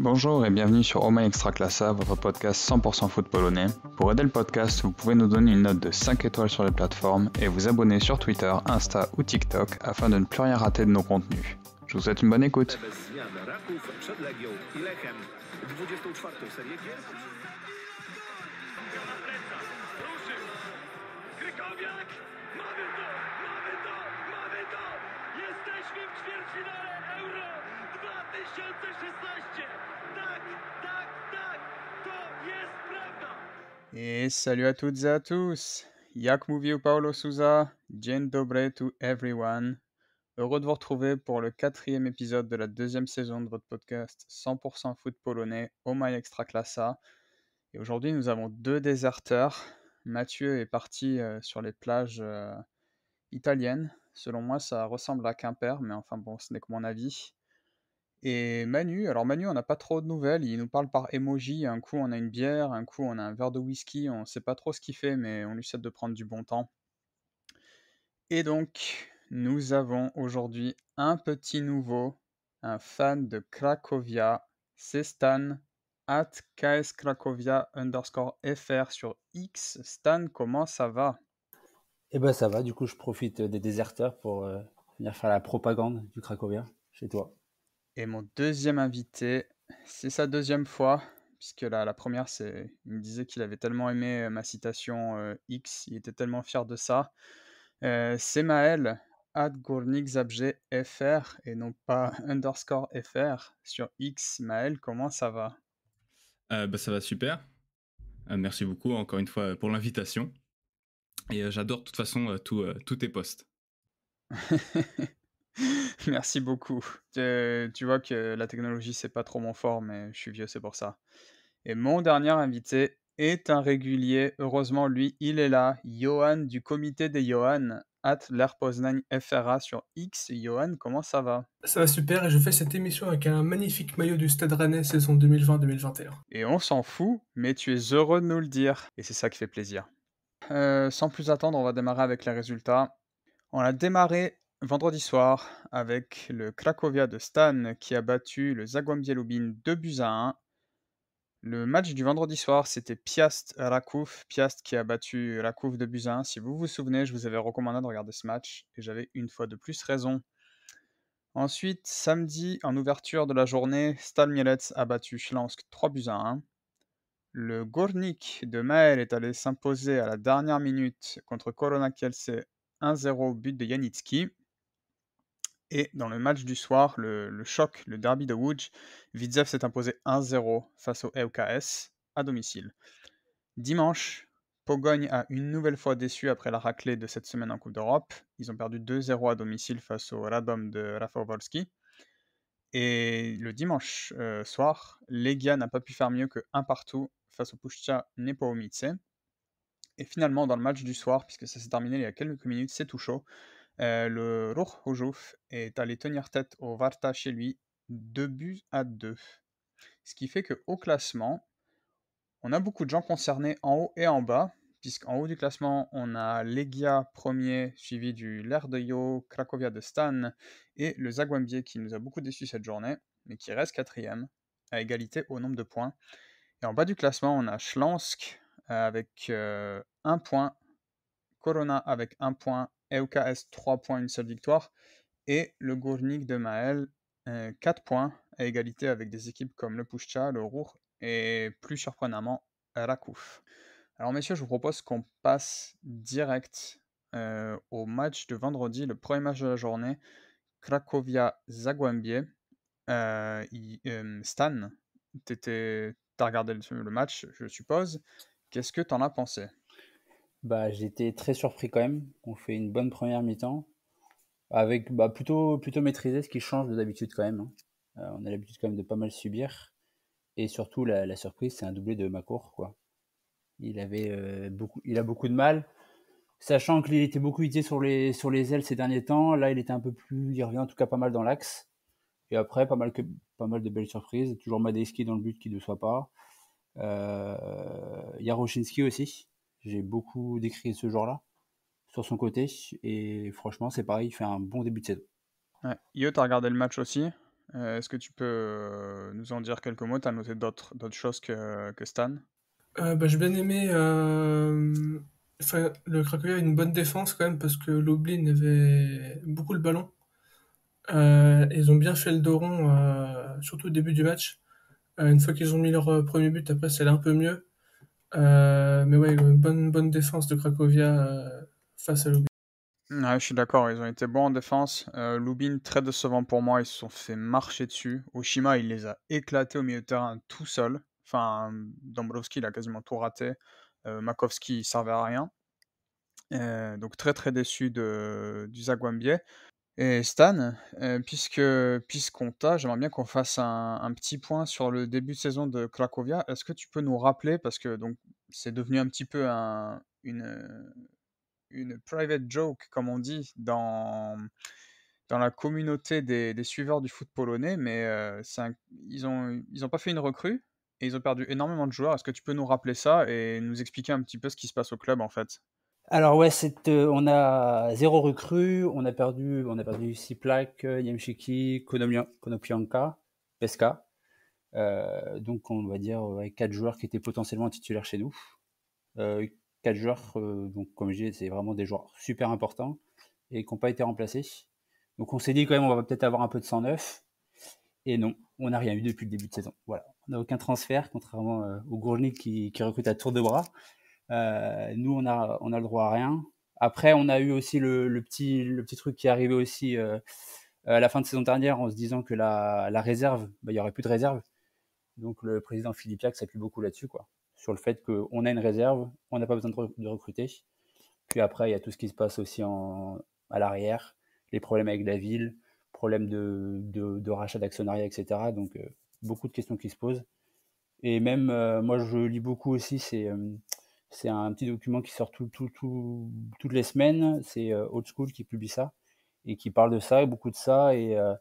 Bonjour et bienvenue sur Oma Extra Classa, votre podcast 100% foot polonais. Pour aider le podcast, vous pouvez nous donner une note de 5 étoiles sur les plateformes et vous abonner sur Twitter, Insta ou TikTok afin de ne plus rien rater de nos contenus. Je vous souhaite une bonne écoute. Et salut à toutes et à tous. jak mówił Paolo Souza, dzień dobry to everyone. Heureux de vous retrouver pour le quatrième épisode de la deuxième saison de votre podcast 100% foot polonais Oh My Extra Classa. Et aujourd'hui, nous avons deux déserteurs. Mathieu est parti euh, sur les plages euh, italiennes. Selon moi, ça ressemble à Quimper, mais enfin bon, ce n'est que mon avis. Et Manu, alors Manu, on n'a pas trop de nouvelles, il nous parle par emoji, un coup on a une bière, un coup on a un verre de whisky, on ne sait pas trop ce qu'il fait, mais on lui souhaite de prendre du bon temps. Et donc, nous avons aujourd'hui un petit nouveau, un fan de Cracovia, c'est Stan, at kscracovia underscore fr sur X. Stan, comment ça va Eh ben ça va, du coup je profite des déserteurs pour euh, venir faire la propagande du Cracovia chez toi. Et mon deuxième invité, c'est sa deuxième fois, puisque la, première, c'est, il me disait qu'il avait tellement aimé euh, ma citation euh, X, il était tellement fier de ça. Euh, c'est Maël, FR, et non pas underscore FR, sur X. Maël, comment ça va bah, Ça va super. merci beaucoup encore une fois pour l'invitation. Et j'adore de toute façon tous tes posts. Merci beaucoup. Euh, tu vois que la technologie, c'est pas trop mon fort, mais je suis vieux, c'est pour ça. Et mon dernier invité est un régulier. Heureusement, lui, il est là. Johan du comité des Johan, at l'air FRA sur X. Johan, comment ça va Ça va super et je fais cette émission avec un magnifique maillot du Stade Rennais saison 2020-2021. Et on s'en fout, mais tu es heureux de nous le dire. Et c'est ça qui fait plaisir. Euh, sans plus attendre, on va démarrer avec les résultats. On a démarré vendredi soir avec le Cracovia de Stan qui a battu le Zagłębie 2 buts à 1. Le match du vendredi soir, c'était Piast-Rakouf. Piast qui a battu Rakouf 2 buts 1. Si vous vous souvenez, je vous avais recommandé de regarder ce match et j'avais une fois de plus raison. Ensuite, samedi, en ouverture de la journée, Stal Mielec a battu Chlansk 3 buts à 1. Le Gornik de Maël est allé s'imposer à la dernière minute contre Korona Kielce 1-0 but de Yanitski. Et dans le match du soir, le, choc, le derby de Łódź, Widzew s'est imposé 1-0 face au EUKS à domicile. Dimanche, Pogogne a une nouvelle fois déçu après la raclée de cette semaine en Coupe d'Europe. Ils ont perdu 2-0 à domicile face au Radom de Rafał Wolski. Et le dimanche euh, soir, Legia n'a pas pu faire mieux que 1 partout face au Puszcza Nepomice. Et finalement, dans le match du soir, puisque ça s'est terminé il y a quelques minutes, c'est tout chaud. Euh, le Ruch est allé tenir tête au Varta chez lui, 2 buts à 2. Ce qui fait que au classement, on a beaucoup de gens concernés en haut et en bas, puisqu'en haut du classement, on a Legia premier, suivi du Lerdejo, de Cracovia de Stan et le Zagwambier qui nous a beaucoup déçu cette journée, mais qui reste quatrième, à égalité au nombre de points. Et en bas du classement, on a Schlansk euh, avec 1 euh, un point, Corona avec un point E S, 3 points, une seule victoire, et le Gournik de Maël 4 euh, points, à égalité avec des équipes comme le Pushcha, le Rour et plus surprenamment Rakouf. Alors messieurs, je vous propose qu'on passe direct euh, au match de vendredi, le premier match de la journée, Cracovia-Zagwambie. Euh, stan tu Stan, t'as regardé le match, je suppose. Qu'est-ce que t'en as pensé bah, j'étais très surpris quand même. On fait une bonne première mi-temps avec bah, plutôt, plutôt maîtrisé, ce qui change de d'habitude quand même. Hein. Euh, on a l'habitude quand même de pas mal subir. Et surtout, la, surprise, c'est un doublé de Macour. Quoi. Il, avait, euh, beaucoup, il a beaucoup de mal. Sachant qu'il était beaucoup utilisé sur les, sur les ailes ces derniers temps, là, il était un peu plus. Il revient en tout cas pas mal dans l'axe. Et après, pas mal, que, pas mal de belles surprises. Toujours Madejski dans le but qui ne soit pas. Euh, aussi, j'ai beaucoup décrit ce genre-là sur son côté. Et franchement, c'est pareil, il fait un bon début de saison. Ouais. Yo, t'as regardé le match aussi. Euh, est-ce que tu peux euh, nous en dire quelques mots T'as noté d'autres choses que, Stan euh, bah, J'ai bien aimé. Euh, le Cracovia a une bonne défense quand même parce que l'Oblin avait beaucoup le ballon. ils ont bien fait le dos rond, surtout au début du match. une fois qu'ils ont mis leur premier but, après, c'est un peu mieux. Euh, mais ouais, bonne, bonne défense de Cracovia euh, face à Lubin. Ouais, je suis d'accord, ils ont été bons en défense. Euh, Lubin, très décevant pour moi, ils se sont fait marcher dessus. Oshima, il les a éclatés au milieu de terrain tout seul. Enfin, Dombrovski, il a quasiment tout raté. Makovski, il servait à rien. donc très très déçu de, du Zagwambier et Stan, euh, puisque puisqu'on t'a, j'aimerais bien qu'on fasse un, petit point sur le début de saison de Cracovia. Est-ce que tu peux nous rappeler, parce que donc c'est devenu un petit peu une, une private joke, comme on dit, dans, dans la communauté des, suiveurs du foot polonais, mais euh, ils n'ont ils ont pas fait une recrue et ils ont perdu énormément de joueurs. Est-ce que tu peux nous rappeler ça et nous expliquer un petit peu ce qui se passe au club en fait alors ouais, euh, on a zéro recrue, on a perdu, on a perdu Siplak, euh, Konopianka, Pesca. Euh, donc on va dire quatre joueurs qui étaient potentiellement titulaires chez nous. quatre joueurs, donc comme je dis, c'est vraiment des joueurs super importants et qui n'ont pas été remplacés. Donc on s'est dit quand même on va peut-être avoir un peu de 109. Et non, on n'a rien eu depuis le début de saison. Voilà, on n'a aucun transfert, contrairement au Gournik qui recrute à tour de bras. Euh, nous, on a, on a le droit à rien. Après, on a eu aussi le, le petit, le petit truc qui est arrivé aussi euh, à la fin de saison dernière en se disant que la, la réserve, bah, il y n'y aurait plus de réserve. Donc le président Philippe s'est s'appuie beaucoup là-dessus, quoi. Sur le fait qu'on a une réserve, on n'a pas besoin de, recruter. Puis après, il y a tout ce qui se passe aussi en, à l'arrière, les problèmes avec la ville, problèmes de, de, de rachat d'actionnariat, etc. Donc euh, beaucoup de questions qui se posent. Et même, moi je lis beaucoup aussi, c'est c'est un petit document qui sort toutes les semaines. C'est euh, Old School qui publie ça et qui parle de ça, et beaucoup de ça. Et euh,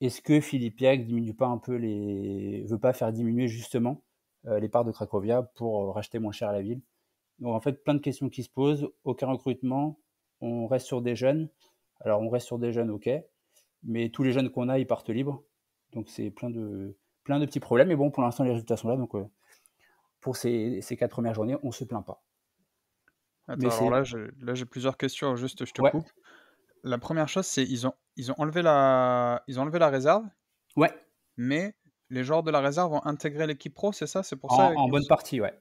est-ce que Philippe Yac diminue pas un peu les, veut pas faire diminuer justement euh, les parts de Cracovia pour racheter moins cher à la ville Donc en fait, plein de questions qui se posent. Aucun recrutement. On reste sur des jeunes. Alors on reste sur des jeunes, ok, mais tous les jeunes qu'on a, ils partent libres. Donc c'est plein de plein de petits problèmes. Mais bon, pour l'instant, les résultats sont là, donc pour ces, ces quatre premières journées, on ne se plaint pas. Attends, alors là, j'ai plusieurs questions, juste je te coupe. La première chose, c'est ils ont, ils, ont enlevé la, ils ont enlevé la réserve. Ouais. Mais les joueurs de la réserve ont intégré l'équipe pro, c'est ça C'est pour ça En, bonne partie, ouais.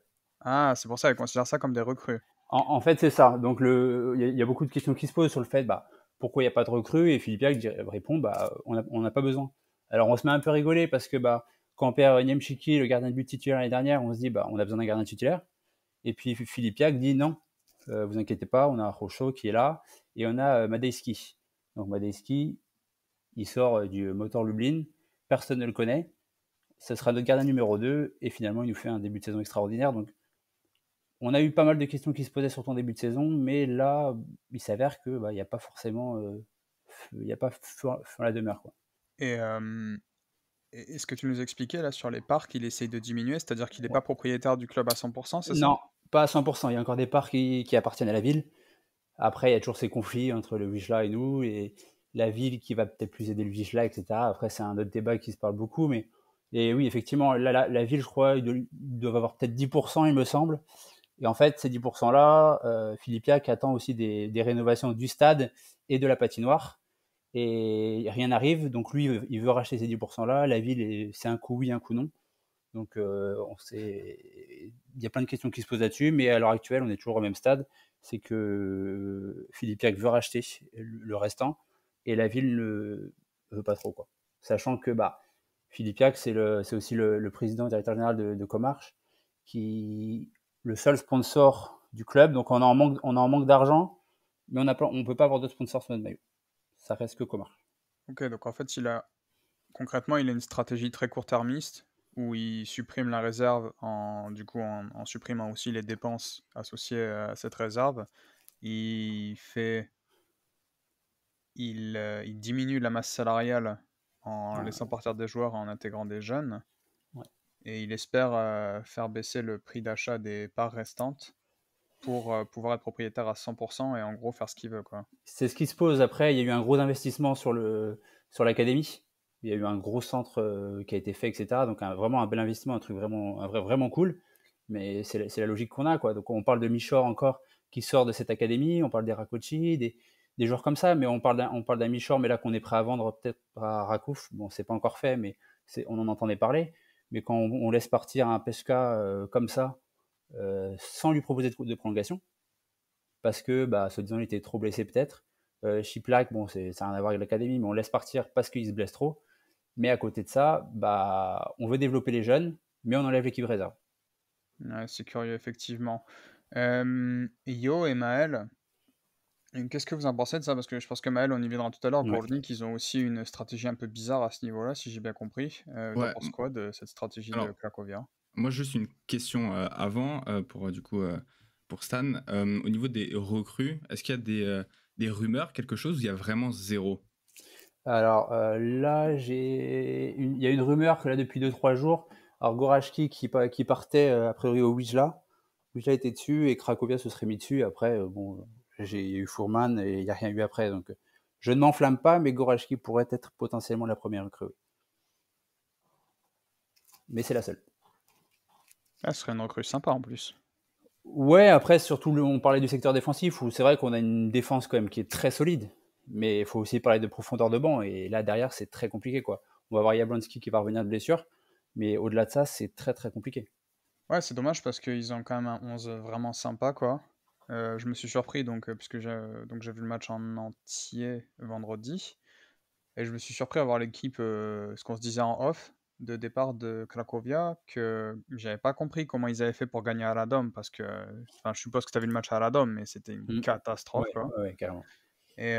Ah, c'est pour ça qu'ils considèrent ça comme des recrues. En, fait, c'est ça. Donc, il y, a beaucoup de questions qui se posent sur le fait bah, pourquoi il n'y a pas de recrues. Et Philippe répond bah, on n'a on pas besoin. Alors, on se met un peu rigoler parce que bah, quand on perd Niemchiki, le gardien de but titulaire l'année dernière, on se dit, bah, on a besoin d'un gardien titulaire. Et puis Philippe dit, non, euh, vous inquiétez pas, on a Rocho qui est là et on a euh, madeski Donc Madejski, il sort euh, du moteur Lublin, personne ne le connaît. Ce sera notre gardien numéro 2 et finalement il nous fait un début de saison extraordinaire. Donc on a eu pas mal de questions qui se posaient sur ton début de saison, mais là il s'avère que bah, il n'y a pas forcément, il a pas la demeure quoi. Et est ce que tu nous expliquais là sur les parcs, qu'il essaye de diminuer, c'est-à-dire qu'il n'est pas propriétaire du club à 100%, Non, pas à 100%. Il y a encore des parcs qui, appartiennent à la ville. Après, il y a toujours ces conflits entre le wisla et nous, et la ville qui va peut-être plus aider le Vichla, etc. Après, c'est un autre débat qui se parle beaucoup, mais et oui, effectivement, la, ville, je crois, doit avoir peut-être 10%, il me semble. Et en fait, ces 10%-là, euh, Philippiac attend aussi des rénovations du stade et de la patinoire et rien n'arrive. Donc lui, il veut racheter ces 10% là. La ville, c'est un coup oui, un coup non. Donc euh, on sait, il y a plein de questions qui se posent là-dessus, mais à l'heure actuelle, on est toujours au même stade. C'est que euh, Philippe Pierre veut racheter le restant et la ville ne veut pas trop, quoi. Sachant que bah, Philippe c'est aussi le, président et directeur général de, de, Comarch, qui le seul sponsor du club. Donc on en manque, on en manque d'argent, mais on ne on peut pas avoir d'autres sponsors sur notre maillot reste que commun Ok, donc en fait, il a concrètement, il a une stratégie très court-termiste où il supprime la réserve en du coup en, supprimant aussi les dépenses associées à cette réserve. Il fait, il, euh, diminue la masse salariale en laissant partir des joueurs en intégrant des jeunes. Et il espère euh, faire baisser le prix d'achat des parts restantes pour euh, pouvoir être propriétaire à 100% et en gros faire ce qu'il veut. C'est ce qui se pose. Après, il y a eu un gros investissement sur, le, sur l'académie. Il y a eu un gros centre euh, qui a été fait, etc. Donc vraiment un bel investissement, un truc vraiment, vraiment cool. Mais c'est la, logique qu'on a. Quoi. Donc on parle de Michor encore qui sort de cette académie, on parle des Rakochi, des, joueurs comme ça, mais on parle d'un, Michor, mais là qu'on est prêt à vendre peut-être à Rakouf, bon, c'est pas encore fait, mais on en entendait parler. Mais quand on, laisse partir un Pesca euh, comme ça, euh, sans lui proposer de, prolongation, parce que, bah, soi-disant, il était trop blessé peut-être. Euh, bon, c'est, ça n'a rien à voir avec l'académie, mais on laisse partir parce qu'il se blesse trop. Mais à côté de ça, bah, on veut développer les jeunes, mais on enlève l'équipe réserve. c'est curieux, effectivement. Euh, Yo et Maël, qu'est-ce que vous en pensez de ça Parce que je pense que Maël, on y viendra tout à l'heure. Pour ouais. qu'ils ont aussi une stratégie un peu bizarre à ce niveau-là, si j'ai bien compris. Euh, ouais. quoi de cette stratégie de Cracovia moi, juste une question euh, avant, euh, pour euh, du coup, pour Stan. au niveau des recrues, est-ce qu'il y a des, rumeurs, quelque chose, ou il y a vraiment zéro Alors là, j'ai il y a une rumeur que là depuis 2-3 jours. Alors, Gorachki qui, qui partait a priori au Wijla. Wijla était dessus et Cracovia se serait mis dessus. Après, bon, j'ai eu Fourman et il n'y a rien eu après. Donc, je ne m'enflamme pas, mais Gorachki pourrait être potentiellement la première recrue. Mais c'est la seule. Ah, ce serait une recrue sympa en plus. Ouais, après, surtout, on parlait du secteur défensif où c'est vrai qu'on a une défense quand même qui est très solide, mais il faut aussi parler de profondeur de banc. Et là, derrière, c'est très compliqué. quoi. On va voir Yablonski qui va revenir de blessure, mais au-delà de ça, c'est très très compliqué. Ouais, c'est dommage parce qu'ils ont quand même un 11 vraiment sympa. quoi. Euh, je me suis surpris, donc, euh, puisque j'ai, j'ai vu le match en entier vendredi. Et je me suis surpris à voir l'équipe, euh, ce qu'on se disait en off, de départ de Cracovia que j'avais pas compris comment ils avaient fait pour gagner à Radom parce que enfin, je suppose que tu avais le match à Radom mais c'était une mmh. catastrophe. Et,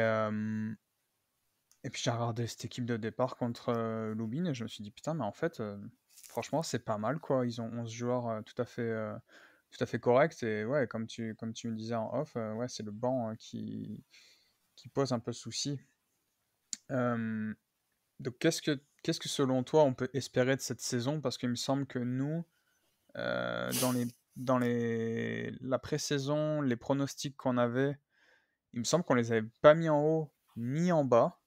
et puis j'ai regardé cette équipe de départ contre euh, Lubin et je me suis dit putain mais en fait euh, franchement c'est pas mal quoi. Ils ont 11 joueurs euh, tout à fait tout à fait corrects et ouais comme tu comme tu me disais en off ouais c'est le banc hein, qui qui pose un peu de souci. donc qu'est-ce que Qu'est-ce que selon toi on peut espérer de cette saison Parce qu'il me semble que nous, euh, dans, les, dans les, la pré-saison, les pronostics qu'on avait, il me semble qu'on les avait pas mis en haut ni en bas.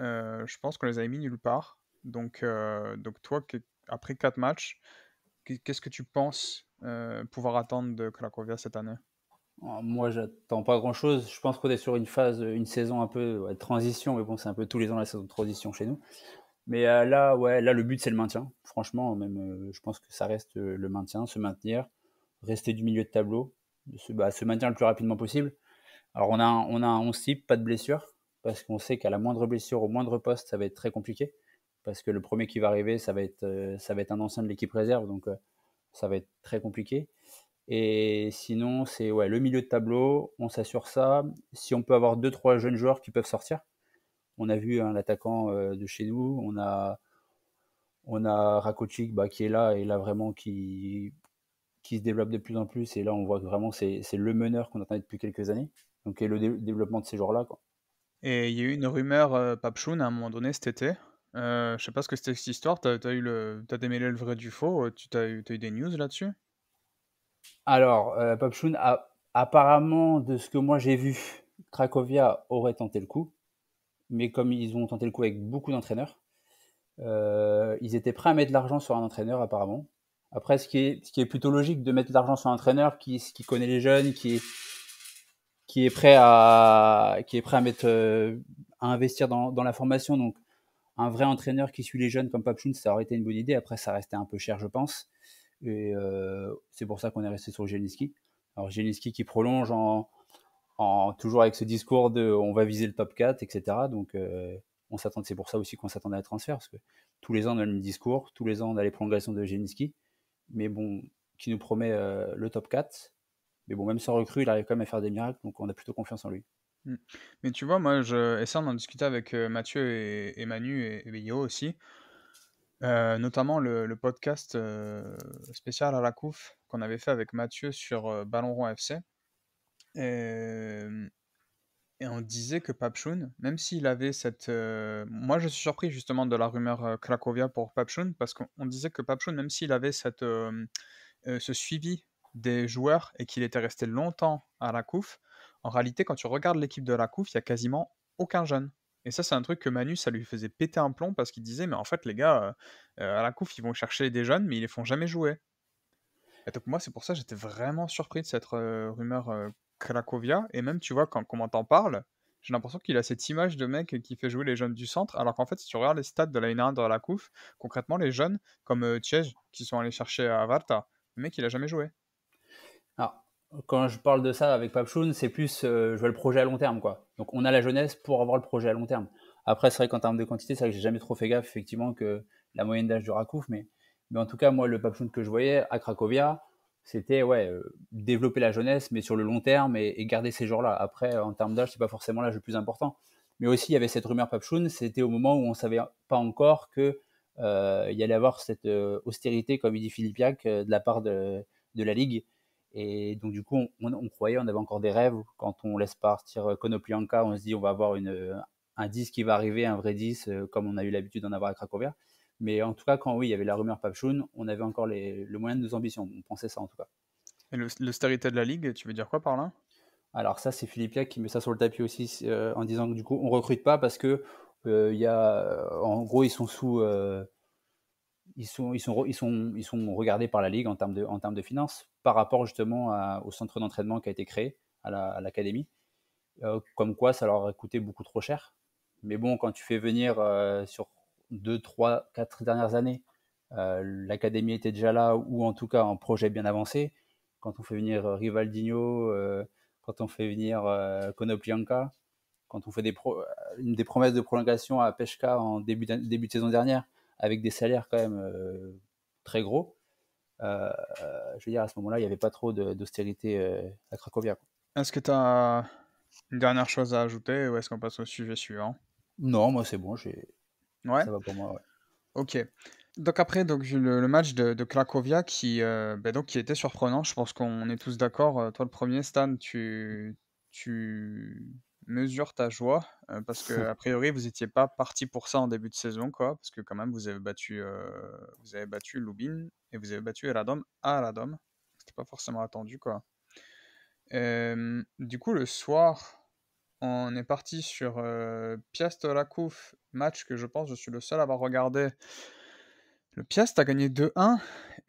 Euh, je pense qu'on les avait mis nulle part. Donc, euh, donc toi, après quatre matchs, qu'est-ce que tu penses pouvoir attendre de Cracovia cette année ah, moi, j'attends pas grand chose. Je pense qu'on est sur une phase, une saison un peu transition, mais bon, c'est un peu tous les ans la saison de transition chez nous. Mais euh, là, ouais, là, le but, c'est le maintien. Franchement, même, euh, je pense que ça reste euh, le maintien, se maintenir, rester du milieu de tableau, se, bah, maintenir le plus rapidement possible. Alors, on a on a 11 type, pas de blessure, parce qu'on sait qu'à la moindre blessure, au moindre poste, ça va être très compliqué. Parce que le premier qui va arriver, ça va être, ça va être un ancien de l'équipe réserve, donc ça va être très compliqué. Et sinon, c'est ouais, le milieu de tableau, on s'assure ça. Si on peut avoir deux, trois jeunes joueurs qui peuvent sortir, on a vu un attaquant euh, de chez nous. On a, on a bah, qui est là et là vraiment qui, qui se développe de plus en plus. Et là, on voit que vraiment c'est le meneur qu'on attendait depuis quelques années. Donc, et le développement de ces joueurs-là. Et il y a eu une rumeur euh, Papchoun à un moment donné cet été. Je euh, je sais pas ce que c'était cette histoire. Tu as, démêlé le vrai du faux. Tu eu, eu des news là-dessus Alors, euh, a, apparemment, de ce que moi j'ai vu, Cracovia aurait tenté le coup mais comme ils ont tenté le coup avec beaucoup d'entraîneurs, euh, ils étaient prêts à mettre de l'argent sur un entraîneur apparemment. Après, ce qui est, plutôt logique de mettre de l'argent sur un entraîneur qui, connaît les jeunes, qui est, prêt à, euh, investir dans, la formation. Donc, un vrai entraîneur qui suit les jeunes comme Papchoun, ça aurait été une bonne idée. Après, ça restait un peu cher, je pense. Et euh, c'est pour ça qu'on est resté sur Jelinski. Alors, Jeliski qui prolonge en, toujours avec ce discours de on va viser le top 4, etc. Donc, euh, on s'attend, c'est pour ça aussi qu'on s'attendait à un transfert, parce que tous les ans, on a le même discours, tous les ans, on a les prolongations de Jensky. mais bon, qui nous promet euh, le top 4. Mais bon, même sans recrue, il arrive quand même à faire des miracles, donc on a plutôt confiance en lui. Hmm. Mais tu vois, moi, et ça, on en discutait avec euh, Mathieu et, Manu et, Yo aussi, notamment le, podcast spécial à la couf qu'on avait fait avec Mathieu sur Ballon Rond FC et on disait que Papchun, même s'il avait cette... moi, je suis surpris justement de la rumeur Cracovia pour Papchun parce qu'on disait que Papchoun, même s'il avait cette, ce suivi des joueurs et qu'il était resté longtemps à la COUF, en réalité, quand tu regardes l'équipe de la COUF, il n'y a quasiment aucun jeune. Et ça, c'est un truc que Manu, ça lui faisait péter un plomb parce qu'il disait, mais en fait, les gars, à la COUF, ils vont chercher des jeunes, mais ils les font jamais jouer. Et donc, moi, c'est pour ça, j'étais vraiment surpris de cette rumeur Cracovia, et même, tu vois, quand on t'en parle, j'ai l'impression qu'il a cette image de mec qui fait jouer les jeunes du centre, alors qu'en fait, si tu regardes les stats de la 1 de la COUF, concrètement, les jeunes, comme euh, qui sont allés chercher à Varta, le mec, il a jamais joué. Alors, quand je parle de ça avec Papchoun, c'est plus euh, je veux le projet à long terme, quoi. Donc, on a la jeunesse pour avoir le projet à long terme. Après, c'est vrai qu'en termes de quantité, c'est vrai que j'ai jamais trop fait gaffe, effectivement, que la moyenne d'âge du Rakouf, mais, mais en tout cas, moi, le Papchoun que je voyais à Cracovia, c'était ouais, développer la jeunesse, mais sur le long terme et, garder ces joueurs-là. Après, en termes d'âge, ce n'est pas forcément l'âge le plus important. Mais aussi, il y avait cette rumeur papchoune, c'était au moment où on ne savait pas encore que euh, il y allait avoir cette austérité, comme il dit Philippiac, de la part de, la Ligue. Et donc, du coup, on, croyait, on avait encore des rêves. Quand on laisse partir euh, Konoplyanka, on se dit on va avoir une, un 10 qui va arriver, un vrai 10, comme on a eu l'habitude d'en avoir à Cracovia. Mais en tout cas, quand oui, il y avait la rumeur Papchoun, on avait encore les, le moyen de nos ambitions. On pensait ça en tout cas. Et l'austérité de la Ligue, tu veux dire quoi par là Alors ça, c'est Philippe Lac qui met ça sur le tapis aussi euh, en disant que du coup, on recrute pas parce que euh, il y a, euh, en gros, ils sont sous, ils sont, ils sont, ils sont, ils sont regardés par la Ligue en termes de, en termes de finances par rapport justement au centre d'entraînement qui a été créé à l'académie. comme quoi, ça leur a coûté beaucoup trop cher. Mais bon, quand tu fais venir sur deux, trois, quatre dernières années, euh, l'académie était déjà là ou en tout cas en projet bien avancé. Quand on fait venir euh, Rivaldinho, euh, quand on fait venir Konoplyanka, quand on fait des, des promesses de prolongation à Pesca en début début de saison dernière, avec des salaires quand même très gros, je veux dire, à ce moment-là, il n'y avait pas trop d'austérité à Cracovia. Est-ce que tu as une dernière chose à ajouter ou est-ce qu'on passe au sujet suivant Non, moi c'est bon, j'ai Ouais. Ça va pour moi, ouais. Ok. Donc après, donc le, match de, de Cracovia qui, euh, ben donc, qui était surprenant. Je pense qu'on est tous d'accord. Euh, toi, le premier, Stan, tu, tu mesures ta joie euh, parce que a priori vous n'étiez pas parti pour ça en début de saison, quoi. Parce que quand même, vous avez battu, vous avez battu Lubin et vous avez battu Radom à Radom. C'était pas forcément attendu, quoi. du coup, le soir, on est parti sur euh, Piast match que je pense je suis le seul à avoir regardé. Le Piast a gagné 2-1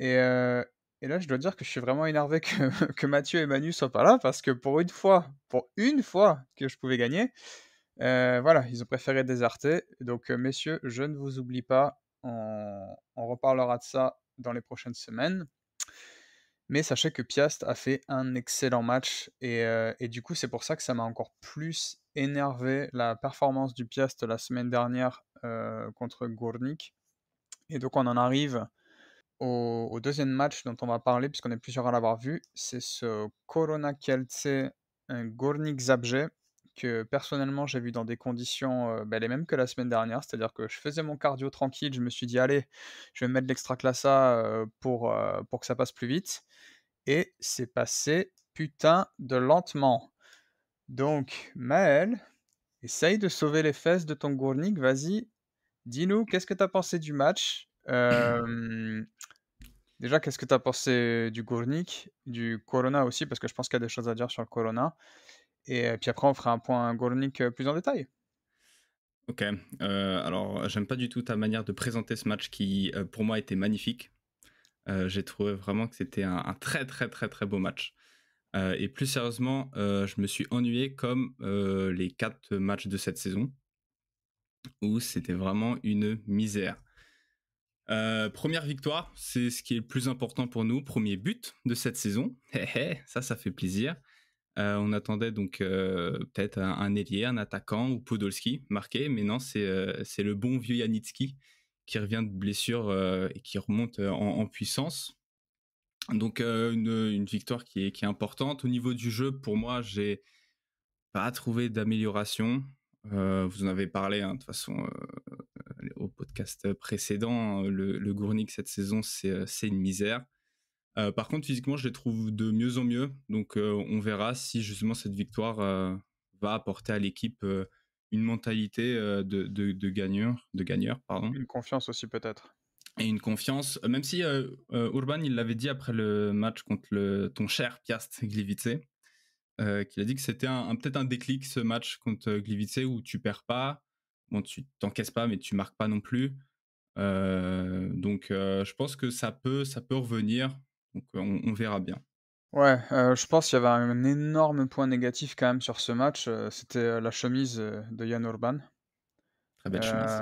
euh, et, là je dois dire que je suis vraiment énervé que, Mathieu et Manu soient pas là parce que pour une fois, pour une fois que je pouvais gagner, euh, voilà, ils ont préféré déserter. Donc messieurs, je ne vous oublie pas, on, on reparlera de ça dans les prochaines semaines. Mais sachez que Piast a fait un excellent match euh, et, du coup c'est pour ça que ça m'a encore plus énervé la performance du Piast la semaine dernière euh, contre Gornik. Et donc on en arrive au, deuxième match dont on va parler puisqu'on est plusieurs à l'avoir vu. C'est ce Corona Kielce euh, gornik Zabje que personnellement j'ai vu dans des conditions belles bah, et les mêmes que la semaine dernière, c'est-à-dire que je faisais mon cardio tranquille, je me suis dit allez, je vais mettre l'extra classa pour, pour que ça passe plus vite, et c'est passé putain de lentement. Donc Maël, essaye de sauver les fesses de ton Gournik, vas-y, dis-nous qu'est-ce que tu as pensé du match Déjà, qu'est-ce que tu as pensé du Gournik, du Corona aussi, parce que je pense qu'il y a des choses à dire sur le Corona. Et puis après, on fera un point Gornik plus en détail. Ok, alors j'aime pas du tout ta manière de présenter ce match qui pour moi était magnifique. J'ai trouvé vraiment que c'était un, très très très très beau match. et plus sérieusement, je me suis ennuyé comme les quatre matchs de cette saison où c'était vraiment une misère. première victoire, c'est ce qui est le plus important pour nous. Premier but de cette saison, eh, eh, ça, ça fait plaisir. Euh, on attendait donc euh, peut-être un, ailier, un attaquant ou Podolski marqué, mais non, c'est euh, le bon vieux Yanitsky qui revient de blessure et qui remonte en, puissance. Donc une, victoire qui est, importante. Au niveau du jeu, pour moi, j'ai pas trouvé d'amélioration. vous en avez parlé hein, de toute façon au podcast précédent. Hein. Le, le Gournik cette saison, c'est une misère. Euh, par contre, physiquement, je les trouve de mieux en mieux. Donc, euh, on verra si justement cette victoire euh, va apporter à l'équipe une mentalité de, de, de, gagneur, pardon. Une confiance aussi peut-être. Et une confiance, même si Urban, il l'avait dit après le match contre le, ton cher Piast Gliwice, qu'il a dit que c'était un, peut-être un déclic ce match contre Gliwice où tu perds pas, bon, tu t'encaisses pas, mais tu marques pas non plus. donc, je pense que ça peut, ça peut revenir. Donc euh, on, verra bien. Ouais, euh, je pense qu'il y avait un énorme point négatif quand même sur ce match. Euh, c'était la chemise de Yann Urban. Très belle chemise.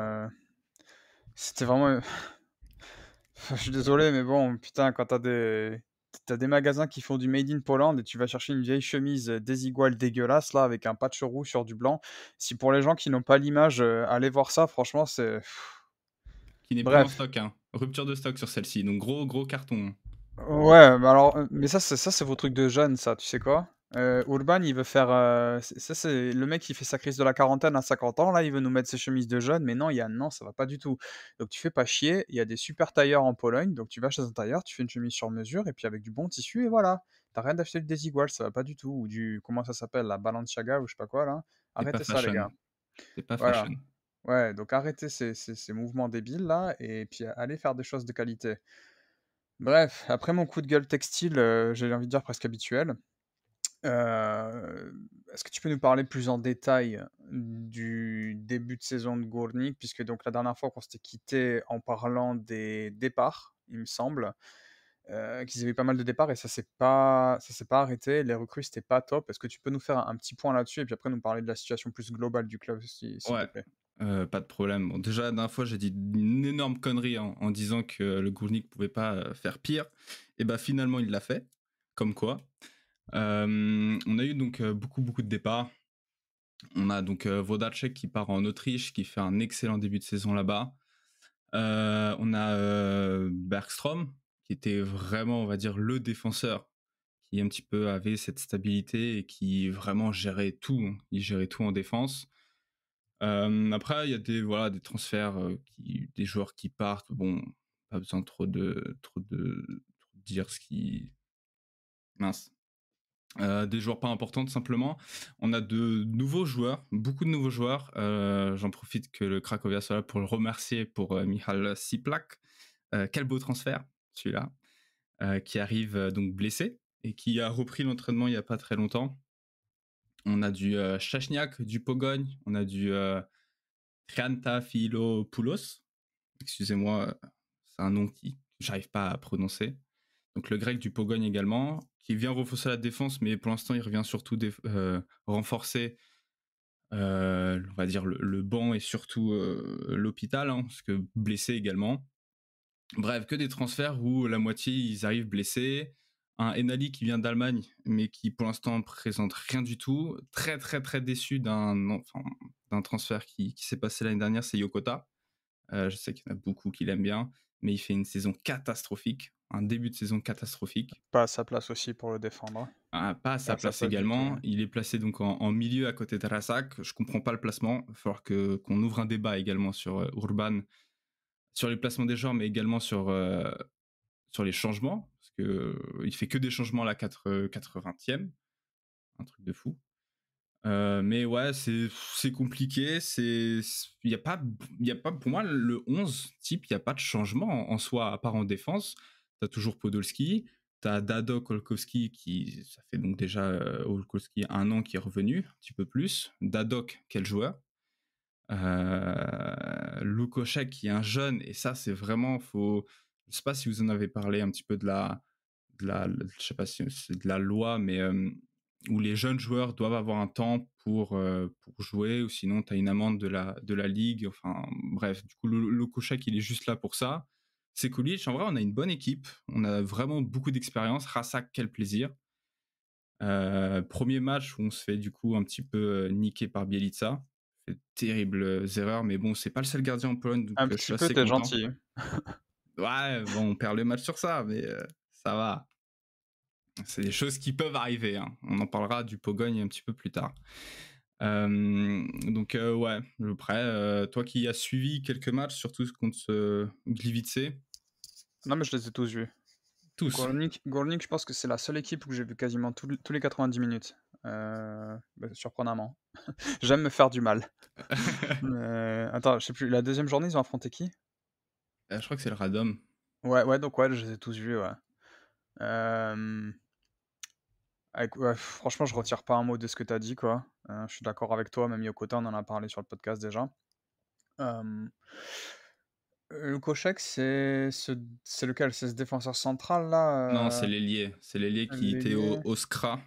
C'était vraiment. je suis désolé, mais bon, putain, quand t'as des. T'as des magasins qui font du made in Poland et tu vas chercher une vieille chemise désiguale dégueulasse là avec un patch rouge sur du blanc. Si pour les gens qui n'ont pas l'image, allez voir ça, franchement, c'est. Qui n'est pas en stock, hein. Rupture de stock sur celle-ci, donc gros gros carton. Ouais, mais alors, euh, mais ça, c'est ça, c'est vos trucs de jeunes, ça, tu sais quoi euh, Urban, il veut faire. Euh, ça, c'est le mec qui fait sa crise de la quarantaine à 50 ans. Là, il veut nous mettre ses chemises de jeunes, mais non, il y a non, ça va pas du tout. Donc, tu fais pas chier. Il y a des super tailleurs en Pologne. Donc, tu vas chez un tailleur, tu fais une chemise sur mesure, et puis avec du bon tissu, et voilà. T'as rien d'acheter du désigual, ça va pas du tout. Ou du. Comment ça s'appelle La Balenciaga ou je sais pas quoi, là. Arrêtez ça, les gars. C'est pas fashion. Ouais, donc arrêtez ces, ces- ces mouvements débiles là et puis allez faire des choses de qualité. Bref, après mon coup de gueule textile, euh, j'ai envie de dire presque habituel. Euh, est-ce que tu peux nous parler plus en détail du début de saison de Gournik Puisque donc la dernière fois qu'on s'était quitté en parlant des départs, il me semble, euh, qu'ils avaient pas mal de départs et ça s'est pas, ça pas arrêté. Les recrues, c'était pas top. Est-ce que tu peux nous faire un, petit point là-dessus et puis après nous parler de la situation plus globale du club, s'il te plaît euh, pas de problème. déjà, la dernière fois, j'ai dit une énorme connerie en, disant que le Gournik pouvait pas euh, faire pire. Et bien, bah, finalement, il l'a fait. Comme quoi. Euh, on a eu donc beaucoup, beaucoup de départs. On a donc Vodacek qui part en Autriche, qui fait un excellent début de saison là-bas. on a Bergstrom, qui était vraiment, on va dire, le défenseur qui un petit peu avait cette stabilité et qui vraiment gérait tout. Hein. Il gérait tout en défense. Euh, après, il y a des voilà des transferts euh, qui, des joueurs qui partent. Bon, pas besoin trop de trop de, dire ce qui mince. Euh, des joueurs pas importants tout simplement. On a de nouveaux joueurs, beaucoup de nouveaux joueurs. J'en profite que le Cracovia soit là pour le remercier pour Mihal Siplak. quel beau transfert celui-là, qui arrive donc blessé et qui a repris l'entraînement il n'y a pas très longtemps on a du euh, Chachniak, du Pogogne, on a du euh, Triantafilopoulos. Excusez-moi, euh, c'est un nom qui j'arrive pas à prononcer. Donc le grec du Pogogne également, qui vient renforcer la défense, mais pour l'instant il revient surtout euh, renforcer, on va dire le, banc et surtout l'hôpital, hein, parce que blessé également. Bref, que des transferts où la moitié ils arrivent blessés, un Enali qui vient d'Allemagne, mais qui pour l'instant présente rien du tout. Très très très déçu d'un transfert qui, s'est passé l'année dernière, c'est Yokota. Euh, je sais qu'il y en a beaucoup qui l'aiment bien, mais il fait une saison catastrophique, un début de saison catastrophique. Pas à sa place aussi pour le défendre. Ah, pas à sa, place, également. Il est placé donc en, milieu à côté de Rasak. Je comprends pas le placement. Il va falloir que qu'on ouvre un débat également sur euh, Urban, sur les placements des joueurs mais également sur euh, sur les changements que il fait que des changements à la 80e, un truc de fou. mais ouais, c'est compliqué. C'est il y a pas il a pas pour moi le 11 type, il n'y a pas de changement en, soi à part en défense. tu as toujours Podolski, as Dadok Olkowski qui ça fait donc déjà Olkowski un an qui est revenu, un petit peu plus. Dadok, quel joueur. Euh, Lukoshek qui est un jeune et ça c'est vraiment faut je sais pas si vous en avez parlé un petit peu de la, de la, je sais pas c'est de la loi, mais où les jeunes joueurs doivent avoir un temps pour pour jouer, ou sinon tu as une amende de la de la ligue. Enfin bref, du coup le, Kouchak, il est juste là pour ça. C'est Kulich, en vrai on a une bonne équipe, on a vraiment beaucoup d'expérience. Rassak, quel plaisir. premier match où on se fait du coup un petit peu niquer par Bielitsa terribles erreurs, mais bon, c'est pas le seul gardien en Pologne. Donc un petit peu, gentil. Ouais, on perd le match sur ça, mais euh, ça va. C'est des choses qui peuvent arriver. Hein. On en parlera du Pogogne un petit peu plus tard. Euh, donc euh, ouais, ouais, le prêt. toi qui as suivi quelques matchs, surtout contre ce Gliwice. Non mais je les ai tous vus. Tous. Gornik, je pense que c'est la seule équipe où j'ai vu quasiment tous les 90 minutes. Euh, bah, surprenamment. J'aime me faire du mal. attends, je sais plus, la deuxième journée, ils ont affronté qui euh, je crois que c'est le Radom. Ouais, ouais, donc ouais, je les ai tous vus, ouais. franchement, je retire pas un mot de ce que tu as dit, quoi. Euh, je suis d'accord avec toi, même Yokota, on en a parlé sur le podcast déjà. Le Kochek, c'est ce... lequel C'est ce défenseur central, là euh? Non, c'est l'ailier. C'est l'ailier qui était au, Scra.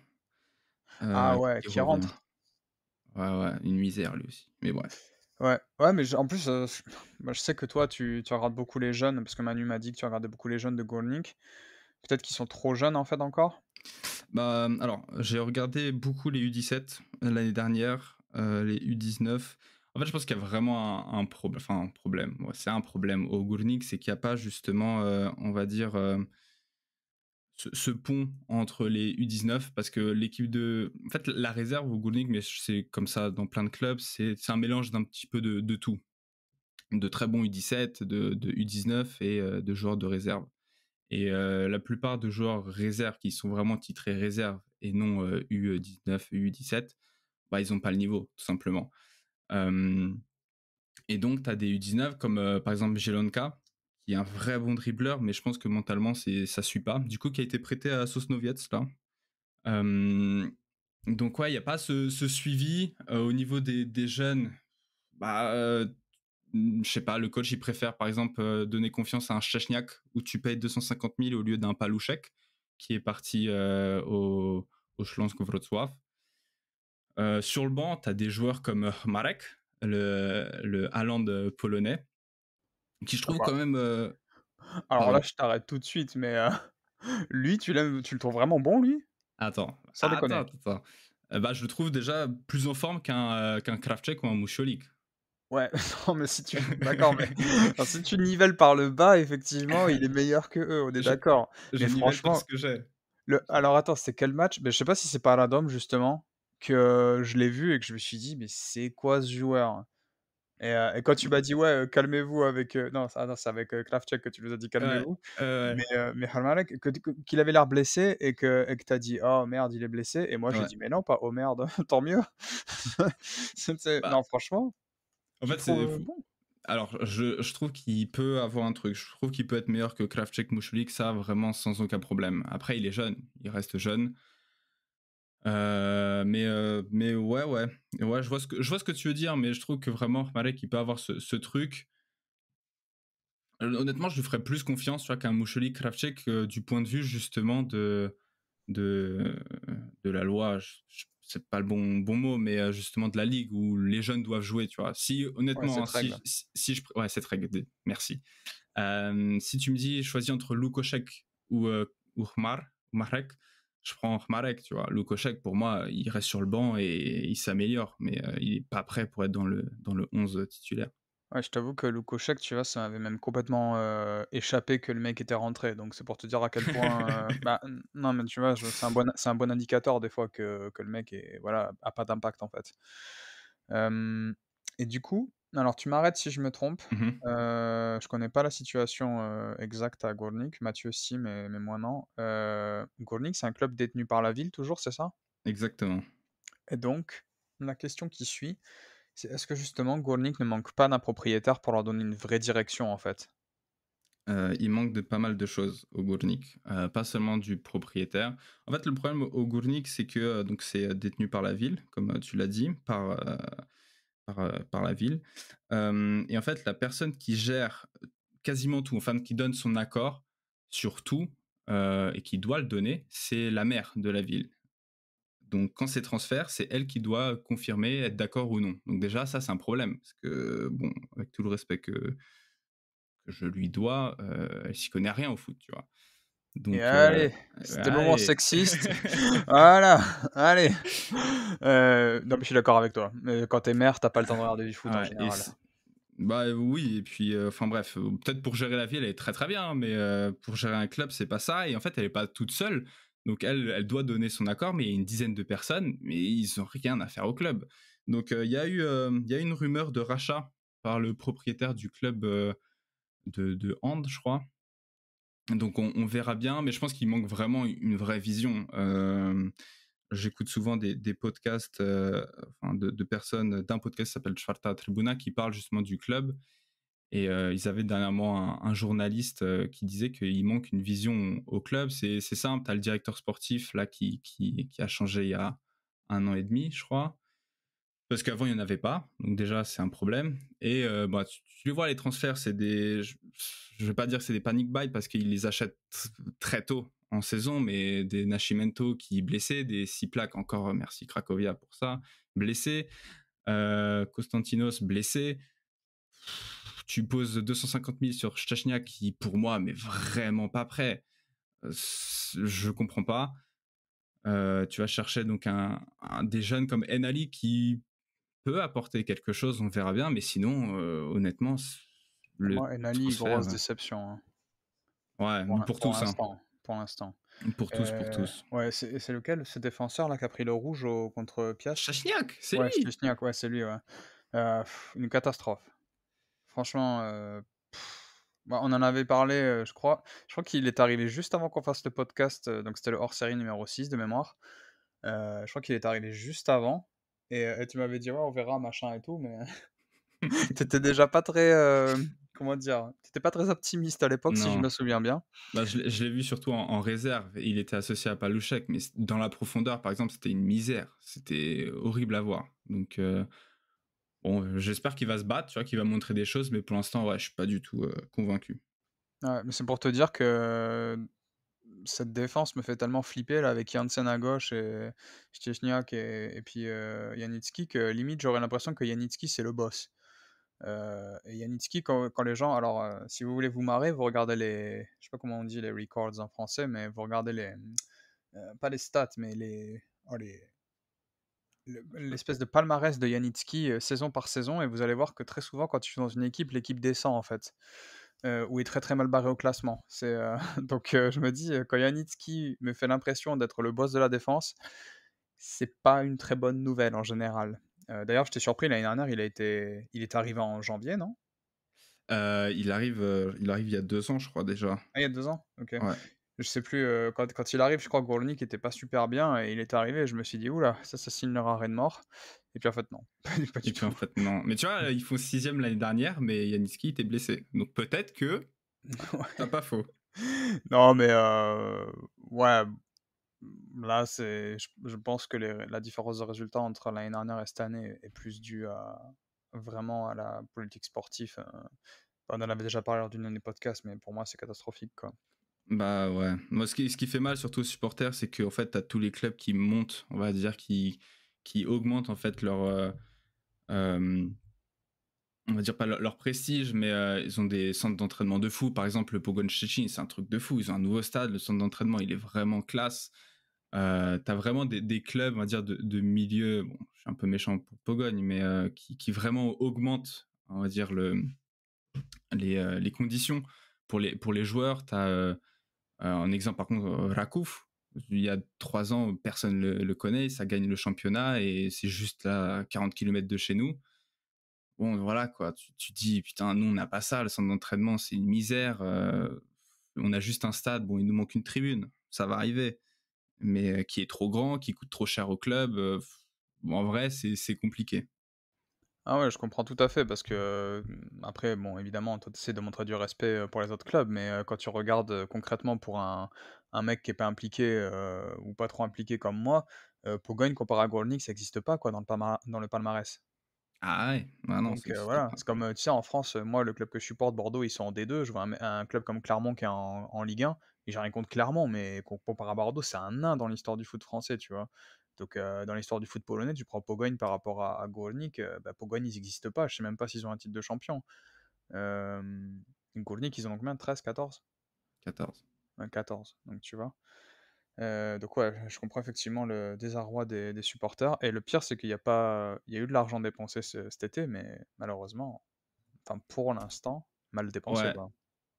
ah ouais, qui, qui rentre. Ouais, ouais, une misère, lui aussi. Mais bref. Ouais, ouais, mais en plus, euh, je sais que toi, tu, tu regardes beaucoup les jeunes, parce que Manu m'a dit que tu regardais beaucoup les jeunes de Golnik. Peut-être qu'ils sont trop jeunes, en fait, encore? Bah, euh, alors, j'ai regardé beaucoup les U17 euh, l'année dernière, les U19. En fait, je pense qu'il y a vraiment un, problème. Enfin, un problème. c'est un problème au Gournik, c'est qu'il n'y a pas justement, on va dire, ce, pont entre les U19 parce que l'équipe de en fait la réserve au Golding mais c'est comme ça dans plein de clubs c'est un mélange d'un petit peu de, de, tout de très bons U17 de, U19 et euh, de joueurs de réserve et euh, la plupart de joueurs réserve qui sont vraiment titrés réserve et non U19 euh, U17 bah ils ont pas le niveau tout simplement et donc tu as des U19 comme par exemple Jelonka qui est un vrai bon dribbleur, mais je pense que mentalement, c'est, ça suit pas. Du coup, qui a été prêté à Sosnoviec. là. donc, ouais, il n'y a pas ce, suivi euh, au niveau des, jeunes. Bah, ne euh, je sais pas, le coach, il préfère, par exemple, euh, donner confiance à un Chachniak où tu payes 250 000 au lieu d'un Palouchek qui est parti au, au Wrocław. sur le banc, tu as des joueurs comme Marek, le, le polonais, qui je trouve quand même. Euh, alors là, je t'arrête tout de suite, mais euh, lui, tu l'aimes, tu le trouves vraiment bon, lui Attends, ça déconne. bah, je le trouve déjà plus en forme qu'un euh, qu'un Kravchek ou un Moucholik. Ouais, non, mais si tu, d'accord, mais si tu nivelles par le bas, effectivement, il est meilleur que eux. On est d'accord. Mais franchement, ce que j'ai. Alors attends, c'est quel match mais Je sais pas si c'est pas Radom justement que je l'ai vu et que je me suis dit mais c'est quoi ce joueur euh, et, quand tu m'as dit, ouais, euh, calmez-vous avec. Euh, non, non c'est avec Kravchek que tu nous as dit, calmez-vous. mais, mais qu'il avait l'air blessé et que tu as dit, oh merde, il est blessé. Et moi, j'ai dit, mais non, pas oh merde, tant mieux. Bah non, franchement. En fait, c'est. Alors, je, je trouve qu'il peut avoir un truc. Je trouve qu'il peut être meilleur que Kravchek Mouchulik, ça, vraiment, sans aucun problème. Après, il est jeune, il reste jeune. Euh, mais euh, mais ouais ouais ouais je vois ce que je vois ce que tu veux dire mais je trouve que vraiment Marek il peut avoir ce, ce truc euh, honnêtement je lui ferais plus confiance tu qu'un Moucheli Kravchek du point de vue justement de de de la loi c'est pas le bon bon mot mais justement de la ligue où les jeunes doivent jouer tu vois si honnêtement hein, si, si, je ouais cette règle merci si tu me dis choisis entre Lukoshek ou Marek je prends Marek, tu vois. Lukoshek pour moi, il reste sur le banc et il s'améliore, mais euh, il n'est pas prêt pour être dans le, dans le 11 titulaire. Ouais, je t'avoue que Lukoshek, tu vois, ça m'avait même complètement euh, échappé que le mec était rentré. Donc c'est pour te dire à quel point. Euh, bah, non, mais tu vois, c'est un, bon, un bon indicateur des fois que, que le mec est, voilà, a pas d'impact en fait. et du coup, alors, tu m'arrêtes si je me trompe. Mmh euh, je connais pas la situation euh, exacte à Gornik. Mathieu, si, mais, moi, non. Euh, c'est un club détenu par la ville, toujours, c'est ça Exactement. Et donc, la question qui suit, c'est est-ce que justement Gornik ne manque pas d'un propriétaire pour leur donner une vraie direction, en fait euh, il manque de pas mal de choses au Gournik, pas seulement du propriétaire. En fait, le problème au Gournik, c'est que donc c'est détenu par la ville, comme tu l'as dit, par par, la ville. et en fait, la personne qui gère quasiment tout, enfin qui donne son accord sur tout et qui doit le donner, c'est la maire de la ville. Donc quand c'est transfert, c'est elle qui doit confirmer, être d'accord ou non. Donc déjà, ça c'est un problème, parce que, bon, avec tout le respect que, je lui dois, elle s'y connaît rien au foot, tu vois. Euh, allez, c'était le moment sexiste. voilà, allez. Euh, non, mais je suis d'accord avec toi. Mais quand t'es mère, t'as pas le temps de regarder du foot en général. Bah oui, et puis, euh, enfin bref, peut-être pour gérer la vie, elle est très très bien, mais pour gérer un club, c'est pas ça. Et en fait, elle est pas toute seule. Donc elle, elle doit donner son accord, mais il y a une dizaine de personnes, mais ils ont rien à faire au club. Donc il y, a eu, y a une rumeur de rachat par le propriétaire du club de, de Hand, je crois. Donc on, verra bien, mais je pense qu'il manque vraiment une vraie vision. Euh, j'écoute souvent des, podcasts euh, de, personnes, d'un podcast qui s'appelle Charta Tribuna, qui parle justement du club. Et euh, ils avaient dernièrement un, journaliste qui disait qu'il manque une vision au club. C'est simple, tu as le directeur sportif là qui, qui, a changé il y a un an et demi, je crois parce qu'avant il n'y en avait pas. Donc déjà c'est un problème. Et euh, bah, tu, vois les transferts, c'est des, je, ne vais pas dire que c'est des panic buy parce qu'ils les achètent très tôt en saison, mais des Nachimento qui blessaient, des six plaques encore merci Cracovia pour ça, blessés, euh, Constantinos blessé. Tu poses 250 000 sur Stachniak qui pour moi mais vraiment pas prêt. je euh, je comprends pas. Euh, tu vas chercher donc des jeunes comme Enali qui peut apporter quelque chose, on verra bien, mais sinon, euh, honnêtement, le Moi, grosse euh, déception. Hein. Ouais, pour, tous. Hein. Pour l'instant. Pour tous, pour euh, tous. Ouais, c'est lequel, ce défenseur là qui a pris le rouge au, contre Piach Chachniak, c'est lui. ouais, c'est lui. une catastrophe. Franchement, bah, on en avait parlé, je crois. Je crois qu'il est arrivé juste avant qu'on fasse le podcast, donc c'était le hors série numéro 6 de mémoire. je crois qu'il est arrivé juste avant euh, et, tu m'avais dit, ouais, on verra, machin et tout, mais t'étais déjà pas très. Euh, comment dire T'étais pas très optimiste à l'époque, si je me souviens bien. Bah, je, l'ai vu surtout en, réserve. Il était associé à Palouchek, mais dans la profondeur, par exemple, c'était une misère. C'était horrible à voir. Donc, euh, bon, j'espère qu'il va se battre, tu vois, qu'il va montrer des choses, mais pour l'instant, ouais, je suis pas du tout convaincu. Ouais, mais c'est pour te dire que cette défense me fait tellement flipper là, avec Janssen à gauche et Stiechniak et, puis Yanitski euh, que limite j'aurais l'impression que Yanitsky c'est le boss. Euh, et Yanitsky, quand, les gens. Alors, euh, si vous voulez vous marrer, vous regardez les. Je sais pas comment on dit les records en français, mais vous regardez les. pas les stats, mais les. Oh, l'espèce de palmarès de Yanitsky saison par saison et vous allez voir que très souvent quand tu es dans une équipe l'équipe descend en fait euh, où il est très très mal barré au classement. Euh, donc euh, je me dis, quand Yanitsky me fait l'impression d'être le boss de la défense, c'est pas une très bonne nouvelle en général. d'ailleurs, j'étais surpris, l'année dernière, il, a été... il est arrivé en janvier, non il, arrive, il arrive il y a deux ans, je crois déjà. Ah, il y a deux ans Ok. Je sais plus, euh, quand, quand, il arrive, je crois que qui était pas super bien et il est arrivé. je me suis dit, oula, ça, ça signe leur arrêt de mort. Et puis en fait, non. pas du et tout. Puis, en fait, non. Mais tu vois, mmh. ils font sixième l'année dernière, mais Yaniski était blessé. Donc peut-être que. T'as pas faux. Non, mais euh, ouais. Là, c'est, je, pense que les... la différence de résultat entre l'année dernière et cette année est plus due à vraiment à la politique sportive. Euh, on en avait déjà parlé lors d'une année podcast, mais pour moi, c'est catastrophique. Quoi. Bah ouais. Moi, ce qui, ce qui fait mal, surtout aux supporters, c'est qu'en fait, t'as tous les clubs qui montent, on va dire, qui, qui augmentent en fait leur. Euh, euh, on va dire pas leur, prestige, mais euh, ils ont des centres d'entraînement de fou. Par exemple, le Pogon Shichin c'est un truc de fou. Ils ont un nouveau stade, le centre d'entraînement, il est vraiment classe. Euh, t'as vraiment des, clubs, on va dire, de, de milieu, bon, je suis un peu méchant pour Pogon mais qui, qui, vraiment augmentent, on va dire, le, les, les conditions pour les, pour les joueurs. T'as un euh, exemple, par contre, euh, Rakouf, il y a trois ans, personne le, le connaît, ça gagne le championnat et c'est juste à 40 km de chez nous. Bon, voilà quoi, tu, dis, putain, nous on n'a pas ça, le centre d'entraînement c'est une misère, euh, on a juste un stade, bon, il nous manque une tribune, ça va arriver, mais qui est trop grand, qui coûte trop cher au club, en vrai c'est compliqué. Ah ouais, je comprends tout à fait parce que euh, après, bon, évidemment, toi, essaies de montrer du respect euh, pour les autres clubs, mais euh, quand tu regardes concrètement pour un, un mec qui est pas impliqué ou pas trop impliqué comme moi, euh, Pogogne comparé à Gornik, ça n'existe pas quoi dans le, dans le palmarès. Ah ouais, bah non, c'est voilà, c'est comme tu sais en France, moi le club que je supporte, Bordeaux, ils sont en D2. Je vois un, un club comme Clermont qui est en, Ligue 1, et j'ai rien contre Clermont, mais comparé à Bordeaux, c'est un nain dans l'histoire du foot français, tu vois. Donc, dans l'histoire du foot polonais, tu prends Pogogne par rapport à, Gornik. Bah, Górnik. ils n'existent pas. Je sais même pas s'ils ont un titre de champion. Euh, ils en ont combien 13, 14 14. 14, donc tu vois. donc, ouais, je comprends effectivement le désarroi des, supporters. Et le pire, c'est qu'il y, a pas... y eu de l'argent dépensé cet été, mais malheureusement, enfin, pour l'instant, mal dépensé.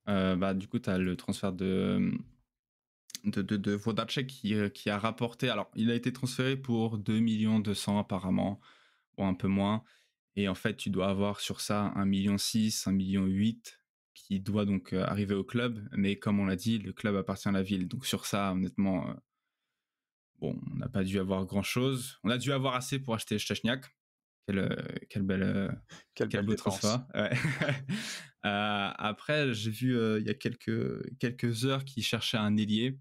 Bah, du coup, tu as le transfert de de, Vodacek euh, qui, a rapporté. Alors, il a été transféré pour 2 millions 200 apparemment, ou un peu moins. Et en fait, tu dois avoir sur ça 1 million 6, 1 million 8 qui doit donc euh, arriver au club. Mais comme on l'a dit, le club appartient à la ville. Donc sur ça, honnêtement, euh, bon, on n'a pas dû avoir grand chose. On a dû avoir assez pour acheter Stachniak. Quel quelle, belle, quel transfert. après, j'ai vu il y a quelques, quelques heures qu'il cherchait un ailier.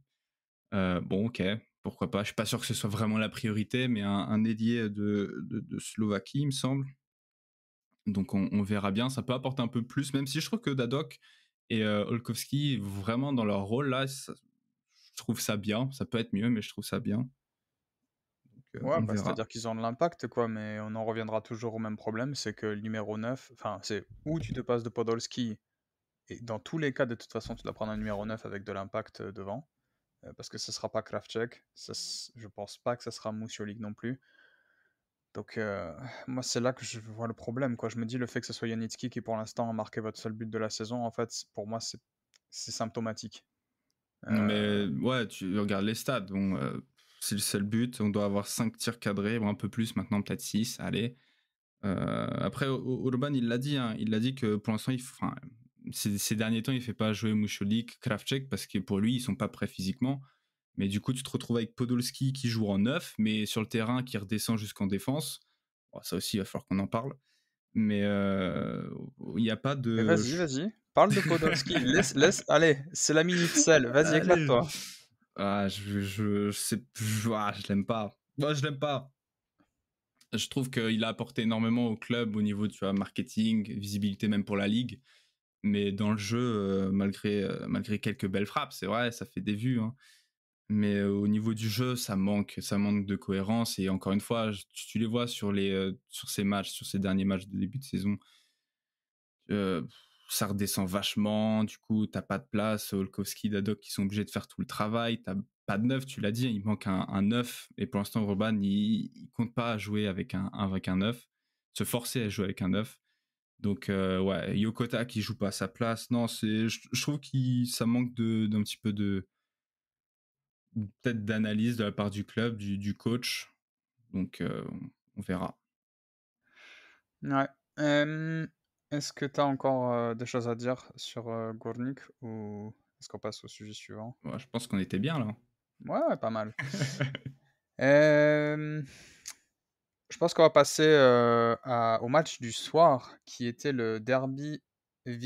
Euh, bon, ok, pourquoi pas. Je suis pas sûr que ce soit vraiment la priorité, mais un, un de, Slovaquie, il me semble. Donc on, verra bien. Ça peut apporter un peu plus, même si je trouve que Dadok et euh, Olkowski, vraiment dans leur rôle là, je trouve ça bien. Ça peut être mieux, mais je trouve ça bien. Euh, ouais, bah, c'est-à-dire qu'ils ont de l'impact, quoi, mais on en reviendra toujours au même problème, c'est que le numéro 9, enfin, c'est où tu te passes de Podolski, et dans tous les cas, de toute façon, tu dois prendre un numéro 9 avec de l'impact euh, devant. Euh, parce que ce sera pas Kravchuk. Mmh je pense pas que ce sera Moussiolik non plus. Donc, euh, moi, c'est là que je vois le problème. Quoi. Je me dis, le fait que ce soit Yanitsky qui, pour l'instant, a marqué votre seul but de la saison, en fait, pour moi, c'est symptomatique. Euh Mais ouais, tu regardes les stades. Bon, c'est le seul but. On doit avoir 5 tirs cadrés, un peu plus maintenant, peut-être 6. Allez. après, Urban, il l'a dit. Hein, il l'a dit que pour l'instant, il, ces, derniers temps, il fait pas jouer Moucholik, Kravchek, parce que pour lui, ils sont pas prêts physiquement. Mais du coup, tu te retrouves avec Podolski qui joue en neuf, mais sur le terrain qui redescend jusqu'en défense. ça aussi, il va falloir qu'on en parle. Mais euh, il n'y a pas de. Vas-y, vas-y. Parle de Podolski. laisse, laisse. Allez, c'est la minute seule. Vas-y, éclate-toi. Ah, je, je, sais. Ah, je l'aime pas. Moi, je l'aime pas. Je trouve qu'il a apporté énormément au club au niveau du marketing, visibilité même pour la ligue. Mais dans le jeu, euh, malgré, euh, malgré quelques belles frappes, c'est vrai, ça fait des vues. Hein. Mais euh, au niveau du jeu, ça manque, ça manque de cohérence. Et encore une fois, tu, les vois sur, les, sur ces matchs, sur ces derniers matchs de début de saison. ça redescend vachement. Du coup, t'as pas de place. Holkowski, Dadok qui sont obligés de faire tout le travail. T'as pas de neuf, tu l'as dit. Il manque un, neuf. Et pour l'instant, Roban, il, ne compte pas jouer avec un, avec un neuf, se forcer à jouer avec un neuf. Donc euh, ouais, Yokota qui joue pas à sa place. Non, c'est je, trouve que ça manque de d'un petit peu de peut-être d'analyse de la part du club, du, coach. Donc euh, on verra. Ouais. est-ce que tu as encore euh, des choses à dire sur Gornik ou est-ce qu'on passe au sujet suivant je pense qu'on était bien là. Ouais, pas mal. Je pense qu'on va passer au match du soir, qui était le derby et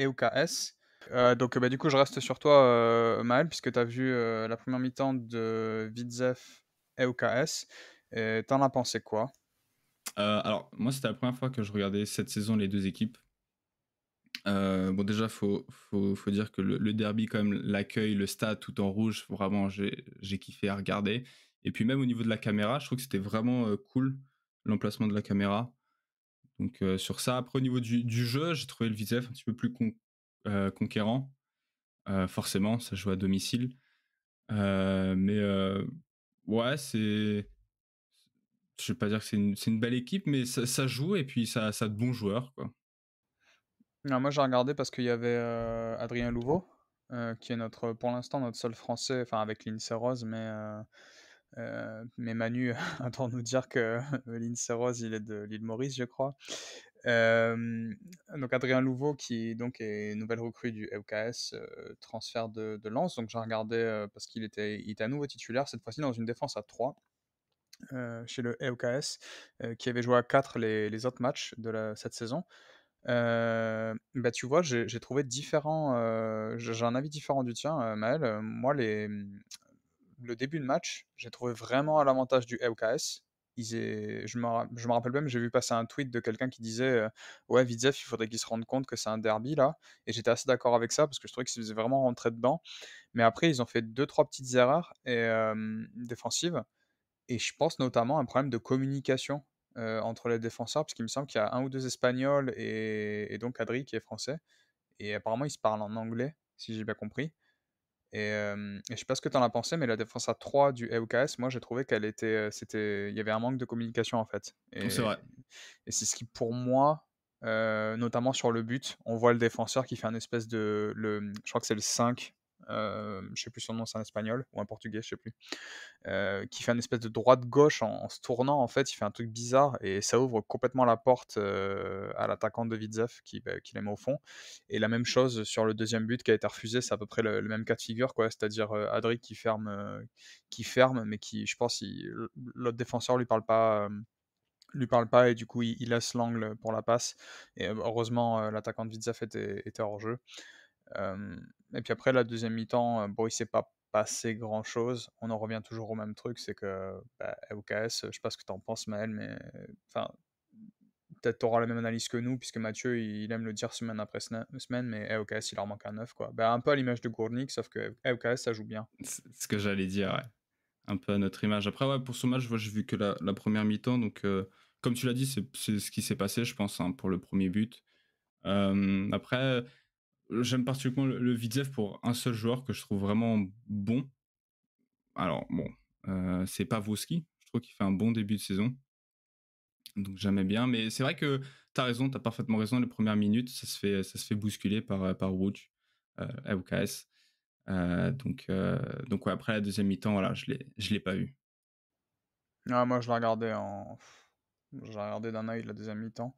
EUKS. Euh, donc, bah, du coup, je reste sur toi, Maël, puisque tu as vu la première mi-temps de Vidzef EUKS. Et t'en as pensé quoi Alors, moi, c'était la première fois que je regardais cette saison les deux équipes. bon, déjà, faut, faut, dire que le, derby, quand même, l'accueil, le stade tout en rouge, vraiment, j'ai, j'ai kiffé à regarder. Et puis même au niveau de la caméra, je trouve que c'était vraiment cool l'emplacement de la caméra. Donc sur ça, après au niveau du, jeu, j'ai trouvé le visef un petit peu plus conquérant. forcément, ça joue à domicile. mais ouais, c'est... Je vais pas dire que c'est une, belle équipe, mais ça, joue et puis ça, a de bons joueurs. moi j'ai regardé parce qu'il y avait Adrien Louveau, qui est notre, pour l'instant notre seul français, enfin avec l'INSEE Rose, mais euh, mais Manu entend nous dire que Lynn Rose, il est de l'île Maurice, je crois. Euh, donc Adrien Louveau, qui donc est nouvelle recrue du EOKS, euh, transfert de, de Lens. Donc j'ai regardé parce qu'il était, il à nouveau titulaire, cette fois-ci dans une défense à 3. chez le EOKS, qui avait joué à 4 les, les autres matchs de cette saison. bah tu vois, j'ai trouvé différents, j'ai un avis différent du tien, Maël. Moi, les, le début de match, j'ai trouvé vraiment à l'avantage du LKS. E je, me... me, rappelle même, j'ai vu passer un tweet de quelqu'un qui disait euh, Ouais, il faudrait qu'il se rende compte que c'est un derby là. Et j'étais assez d'accord avec ça parce que je trouvais qu'ils faisaient vraiment rentrer dedans. Mais après, ils ont fait deux, trois petites erreurs euh, défensives. Et je pense notamment à un problème de communication euh, entre les défenseurs parce qu'il me semble qu'il y a un ou deux Espagnols et... et, donc Adri qui est français. Et apparemment, ils se parlent en anglais, si j'ai bien compris. Et, je ne je sais pas ce que tu en as pensé, mais la défense à 3 du EOKS moi j'ai trouvé qu'elle était, c'était, il y avait un manque de communication en fait. Oh, c'est vrai. Et c'est ce qui pour moi, notamment sur le but, on voit le défenseur qui fait un espèce de, le, je crois que c'est le 5 euh, je sais plus son nom, c'est un espagnol ou un portugais, je sais plus, euh, qui fait une espèce de droite-gauche en, se tournant. En fait, il fait un truc bizarre et ça ouvre complètement la porte euh, à l'attaquant de Vidzef qui, bah, qui au fond. Et la même chose sur le deuxième but qui a été refusé, c'est à peu près le, même cas de figure, quoi. C'est-à-dire euh, Adric qui ferme, qui ferme, mais qui, je pense, l'autre défenseur lui parle pas lui parle pas et du coup il, laisse l'angle pour la passe. Et heureusement, l'attaquant de Vidzef était, était, hors jeu. Euh, et puis après, la deuxième mi-temps, euh, bon, il s'est pas passé grand-chose. On en revient toujours au même truc, c'est que bah, LKS, eh, je sais pas ce que tu en penses, Maël, mais enfin, peut-être tu auras la même analyse que nous, puisque Mathieu, il aime le dire semaine après semaine, mais EOKS, eh, il leur manque un neuf. Quoi. Bah, un peu à l'image de Gournik, sauf que EOKS, eh, ça joue bien. C'est ce que j'allais dire, ouais. un peu à notre image. Après, ouais, pour ce match, j'ai vu que la, première mi-temps, donc euh, comme tu l'as dit, c'est ce qui s'est passé, je pense, hein, pour le premier but. Euh, après, euh, j'aime particulièrement le, le pour un seul joueur que je trouve vraiment bon. Alors, bon, euh, c'est Pavoski. Je trouve qu'il fait un bon début de saison. Donc, j'aimais bien. Mais c'est vrai que tu as raison, tu as parfaitement raison. Les premières minutes, ça se fait, ça se fait bousculer par, euh, par et euh, euh, donc, donc après la deuxième mi-temps, voilà, je ne je l'ai pas eu. Ah, moi, je l'ai regardé en. Je d'un œil la deuxième mi-temps.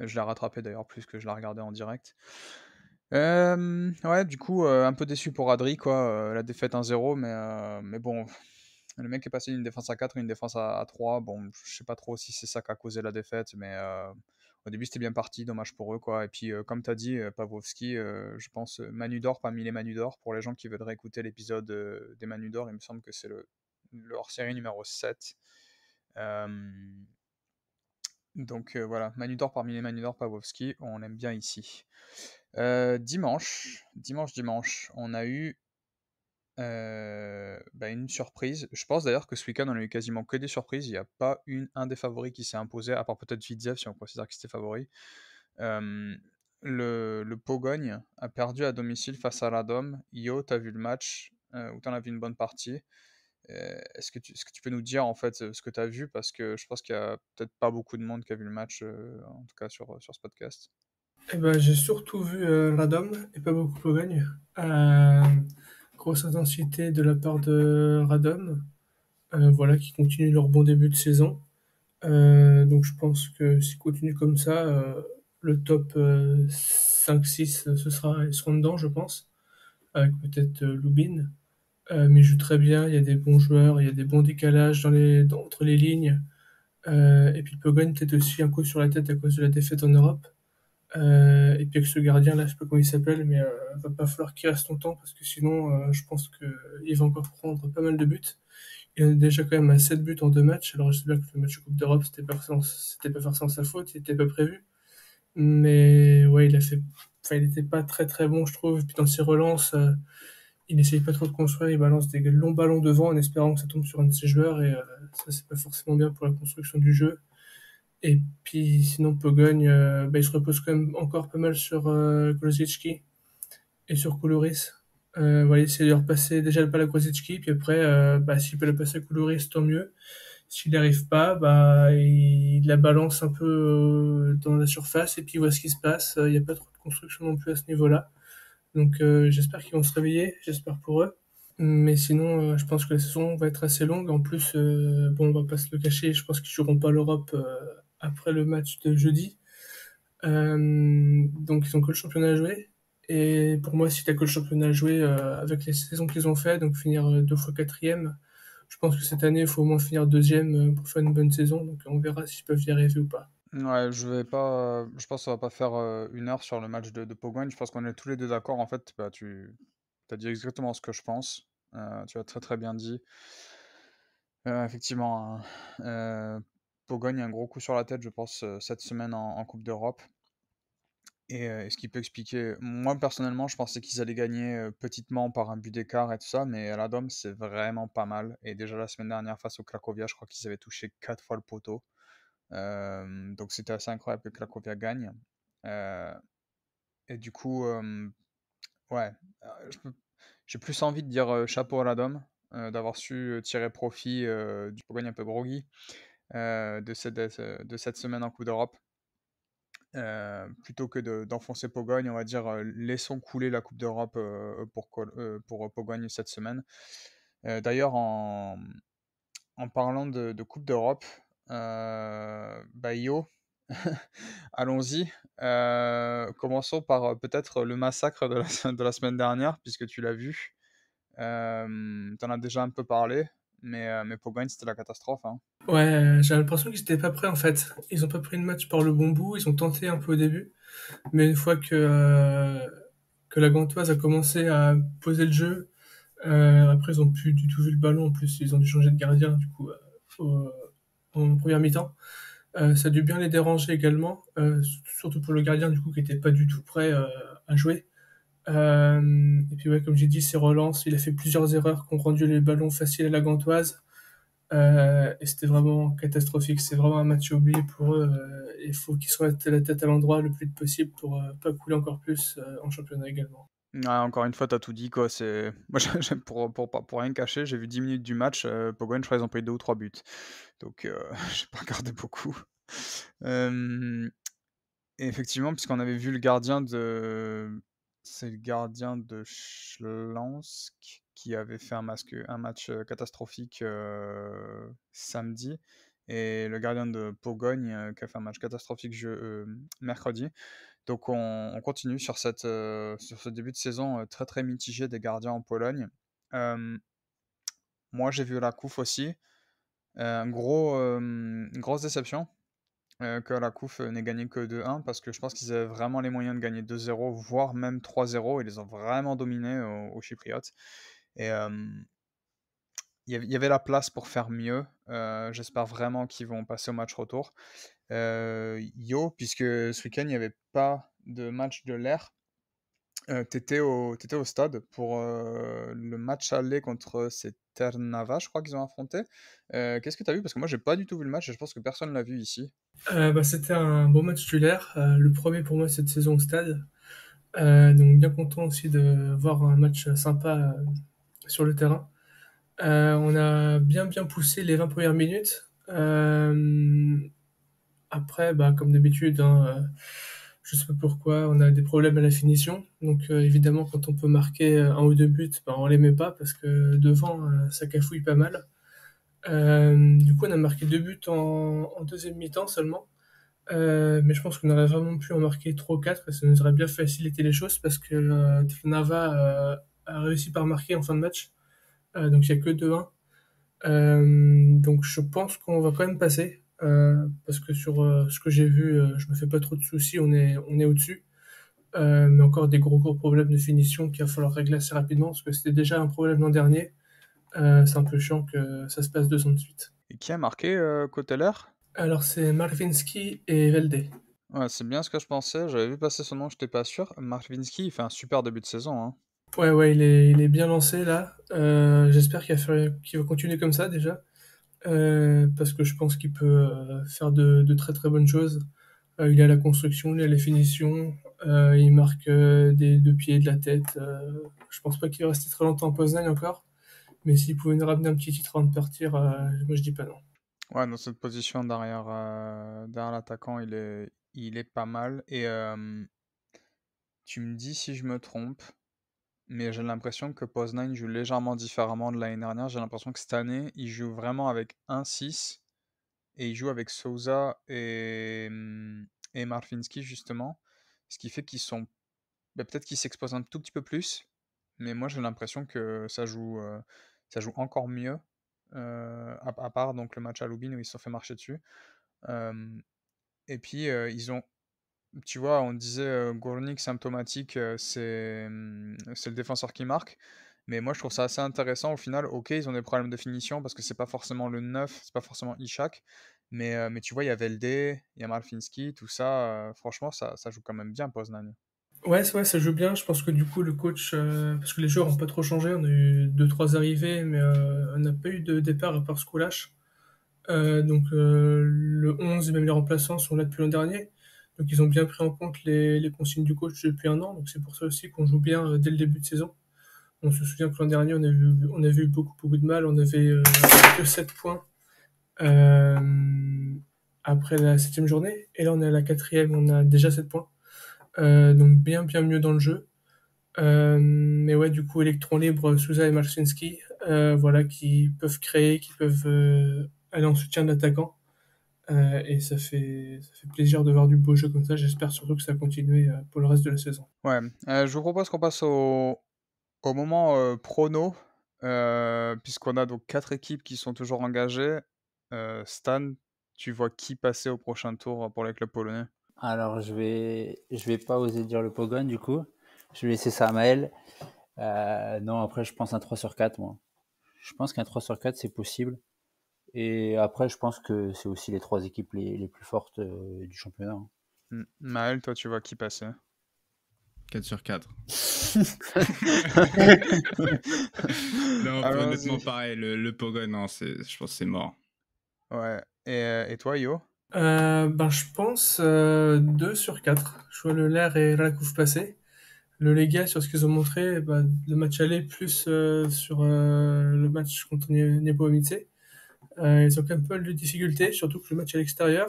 Je la rattrapé d'ailleurs plus que je la regardais en direct. Euh, ouais, du coup, euh, un peu déçu pour Adri, quoi. Euh, la défaite 1-0, mais, mais bon, le mec est passé d'une défense à 4 une défense à, 3. Bon, je sais pas trop si c'est ça qui a causé la défaite, mais au début, c'était bien parti, dommage pour eux, quoi. Et puis, comme tu dit, Pavlovski, je pense, Manu d'Or parmi les Manu d'Or. Pour les gens qui voudraient écouter l'épisode des Manu d'Or, il me semble que c'est le, hors-série numéro 7. donc voilà, Manu d'Or parmi les Manu d'Or, Pavlovski, on l'aime bien ici. Euh, dimanche, dimanche, dimanche, on a eu euh, bah, une surprise. Je pense d'ailleurs que ce week-end, on a eu quasiment que des surprises. Il n'y a pas une, un des favoris qui s'est imposé, à part peut-être Fidzev si on considère que c'était favori. le, le, Pogogne a perdu à domicile face à Radom. Yo, t'as vu le match, euh, ou t'en as vu une bonne partie. Est-ce que, tu, peux nous dire en fait ce que tu as vu Parce que je pense qu'il n'y a peut-être pas beaucoup de monde qui a vu le match, en tout cas sur ce podcast. Eh ben, j'ai surtout vu euh, Radom et pas beaucoup Pogogne. Euh, grosse intensité de la part de Radom, euh, voilà, qui continue leur bon début de saison. Euh, donc je pense que s'ils continuent comme ça, le top 5-6, ce sera, ils seront dedans, je pense, avec peut-être Lubin. mais ils jouent très bien, il y a des bons joueurs, il y a des bons décalages dans les, entre les lignes. et puis Pogogne peut-être aussi un coup sur la tête à cause de la défaite en Europe. Euh, et puis avec ce gardien là, je sais pas comment il s'appelle, mais euh, va pas falloir qu'il reste longtemps parce que sinon, euh, je pense qu'il va encore prendre pas mal de buts. Il en est déjà quand même à 7 buts en deux matchs. Alors je sais bien que le match Coupe d'Europe, c'était pas pas forcément sa faute, il était pas prévu. Mais ouais, il a fait, enfin, il était pas très très bon, je trouve. Et puis dans ses relances, il n'essaye pas trop de construire, il balance des longs ballons devant en espérant que ça tombe sur un de ses joueurs et ça c'est pas forcément bien pour la construction du jeu. Et puis sinon, Pogogne, euh, bah, il se repose quand même encore pas mal sur euh, et sur Koulouris. Euh, voilà, essayer de repasser déjà le pas à puis après, euh, bah, s'il peut le passer à Koulouris, tant mieux. S'il n'arrive pas, bah, il la balance un peu euh, dans la surface et puis il voit ce qui se passe. Il n'y a pas trop de construction non plus à ce niveau-là. Donc j'espère qu'ils vont se réveiller, j'espère pour eux. Mais sinon, je pense que la saison va être assez longue. En plus, bon, on va pas se le cacher, je pense qu'ils joueront pas l'Europe après le match de jeudi. Euh, donc ils ont que le championnat à jouer. Et pour moi, si tu as que le championnat à jouer euh, avec les saisons qu'ils ont fait, donc finir euh, deux fois quatrième, je pense que cette année, il faut au moins finir deuxième pour faire une bonne saison. Donc on verra s'ils peuvent y arriver ou pas. Ouais, je vais pas. Je pense qu'on va pas faire une heure sur le match de, de Je pense qu'on est tous les deux d'accord. En fait, bah, tu as dit exactement ce que je pense. tu as très très bien dit. effectivement, hein. Pogogne a un gros coup sur la tête, je pense, euh, cette semaine en, Coupe d'Europe. Euh, et, ce qui peut expliquer. Moi, personnellement, je pensais qu'ils allaient gagner euh, petitement par un but d'écart et tout ça, mais à la c'est vraiment pas mal. Et déjà la semaine dernière, face au Cracovia, je crois qu'ils avaient touché quatre fois le poteau. donc c'était assez incroyable que Cracovia gagne. et du coup, ouais, j'ai plus envie de dire chapeau à la d'avoir su tirer profit du Pogogne un peu groggy. Euh, de, cette, de cette semaine en Coupe d'Europe. Euh, plutôt que d'enfoncer de, on va dire euh, laissons couler la Coupe d'Europe pour, pour Pogogne cette semaine. D'ailleurs, en, parlant de, Coupe d'Europe, bah, yo, allons-y. commençons par peut-être le massacre de la, de la, semaine dernière, puisque tu l'as vu. tu en as déjà un peu parlé. Mais, pour euh, mais c'était la catastrophe. Hein. Ouais, j'ai l'impression qu'ils n'étaient pas prêts en fait. Ils ont pas pris le match par le bon bout, ils ont tenté un peu au début. Mais une fois que, euh, que la Gantoise a commencé à poser le jeu, euh, après ils ont plus du tout vu le ballon. En plus, ils ont dû changer de gardien du coup en première mi-temps. ça a dû bien les déranger également, surtout pour le gardien du coup qui n'était pas du tout prêt à jouer. Euh, et puis ouais, comme j'ai dit, ses relances, il a fait plusieurs erreurs qui ont rendu les ballon facile à la Gantoise. Euh, et c'était vraiment catastrophique. C'est vraiment un match oublié pour eux. Euh, il faut qu'ils soient la tête à l'endroit le plus possible pour ne pas couler encore plus en championnat également. encore une fois, tu as tout dit quoi. C'est moi, pour, pour, pour rien cacher, j'ai vu 10 minutes du match. je crois qu'ils ont pris deux ou trois buts, donc j'ai pas regardé beaucoup. effectivement, puisqu'on avait vu le gardien de c'est le gardien de Schlansk qui avait fait un, match euh, catastrophique euh, samedi et le gardien de Pogogne euh, qui a fait un match catastrophique mercredi. Donc on, continue sur, sur ce début de saison très très mitigé des gardiens en Pologne. moi j'ai vu la couffe aussi. une grosse déception euh, que la euh, n'ait gagné que 2-1 parce que je pense qu'ils avaient vraiment les moyens de gagner 2-0, voire même 3-0. Ils les ont vraiment dominés aux, Chypriotes. Et euh, il y avait la place pour faire mieux. J'espère vraiment qu'ils vont passer au match retour. yo, puisque ce week-end, il n'y avait pas de match de l'air. Euh, t'étais tu étais, au stade pour euh, le match aller contre ces Ternava, je crois qu'ils ont affronté. Euh, qu'est-ce que tu as vu Parce que moi, j'ai pas du tout vu le match et je pense que personne l'a vu ici. Bah, c'était un beau match titulaire, le premier pour moi cette saison au stade. donc, bien content aussi de voir un match sympa sur le terrain. on a bien bien poussé les 20 premières minutes. après, bah, comme d'habitude, hein, je sais pas pourquoi, on a des problèmes à la finition. Donc euh, évidemment, quand on peut marquer euh, un ou deux buts, ben, on les met pas parce que devant, euh, ça cafouille pas mal. du coup, on a marqué deux buts en, deuxième mi-temps seulement. mais je pense qu'on aurait vraiment pu en marquer trois ou quatre et ça nous aurait bien facilité les choses parce que Nava a réussi par marquer en fin de match. donc il n'y a que 2-1. donc je pense qu'on va quand même passer. Euh, parce que sur euh, ce que j'ai vu, euh, je me fais pas trop de soucis, on est, on est au-dessus. mais encore des gros gros problèmes de finition qu'il va falloir régler assez rapidement, parce que c'était déjà un problème l'an dernier. c'est un peu chiant que ça se passe de son de suite. Et qui a marqué euh, Alors c'est Marvinsky et Velde. Ouais, c'est bien ce que je pensais. J'avais vu passer son nom, je n'étais pas sûr. Marvinsky, il fait un super début de saison. Hein. Ouais, ouais, il est, il est, bien lancé là. J'espère qu'il va, continuer comme ça déjà. Euh, parce que je pense qu'il peut euh, faire de, très très bonnes choses. Euh, il a la construction, il a la finition, il marque des deux pieds de la tête. je pense pas qu'il reste très longtemps en Poznan encore, mais s'il pouvait nous ramener un petit titre avant de partir, moi je dis pas non. Ouais, dans cette position derrière, derrière l'attaquant, il est, il est pas mal. Et tu me dis si je me trompe, mais j'ai l'impression que Pause9 joue légèrement différemment de l'année dernière. J'ai l'impression que cette année, il joue vraiment avec 1-6 et il joue avec Souza et, mm, et Marfinski justement, ce qui fait qu'ils sont bah, peut-être qu'ils s'exposent un tout petit peu plus, mais moi j'ai l'impression que ça joue, euh, ça joue encore mieux, euh, à, part donc le match à Lubin où ils se sont fait marcher dessus. Euh, et puis ils ont tu vois, on disait euh, symptomatique, c'est mmh, c'est le défenseur qui marque. Mais moi, je trouve ça assez intéressant. Au final, ok, ils ont des problèmes de finition parce que c'est pas forcément le 9, c'est pas forcément Ishak. Mais, mais tu vois, il y a Velde, il y a Marfinski, tout ça. franchement, ça, ça joue quand même bien Poznan. Ouais, ouais, ça joue bien. Je pense que du coup, le coach, parce que les joueurs n'ont pas trop changé, on a eu 2-3 arrivées, mais on n'a pas eu de départ à part Skoulash. Euh, donc le 11 et même les remplaçants sont là depuis l'an dernier. Donc ils ont bien pris en compte les, consignes du coach depuis un an. Donc c'est pour ça aussi qu'on joue bien euh, dès le début de saison. On se souvient que l'an dernier, on avait, on eu beaucoup, beaucoup de mal. On avait euh, que 7 points euh, après la septième journée. Et là, on est à la quatrième, on a déjà 7 points. donc bien, bien mieux dans le jeu. mais ouais, du coup, Electron Libre, Souza et Marcinski, voilà, qui peuvent créer, qui peuvent aller en soutien de l'attaquant. Euh, et ça fait, ça fait plaisir de voir du beau jeu comme ça. J'espère surtout que ça va continuer euh, pour le reste de la saison. Ouais, euh, je vous propose qu'on passe au, au moment prono, puisqu'on a donc quatre équipes qui sont toujours engagées. Stan, tu vois qui passer au prochain tour pour les clubs polonais Alors, je vais, je vais pas oser dire le Pogon du coup. Je vais laisser ça à Maël. non, après, je pense un 3 sur 4, moi. Je pense qu'un 3 sur 4, c'est possible. Et après, je pense que c'est aussi les trois équipes les, plus fortes euh, du championnat. Hein. Hmm. Maël, toi, tu vois qui passe 4 sur 4. non, honnêtement, pareil, le, Pogon, non, je pense c'est mort. Ouais. Et, euh, toi, Yo euh, ben, Je pense 2 sur 4. Je vois le Lair et Rakouf passer. Le Lega, sur ce qu'ils ont montré, bah, le match aller, plus sur le match contre Nebo Amitse. Euh, ils ont quand même pas de difficultés, surtout que le match à l'extérieur.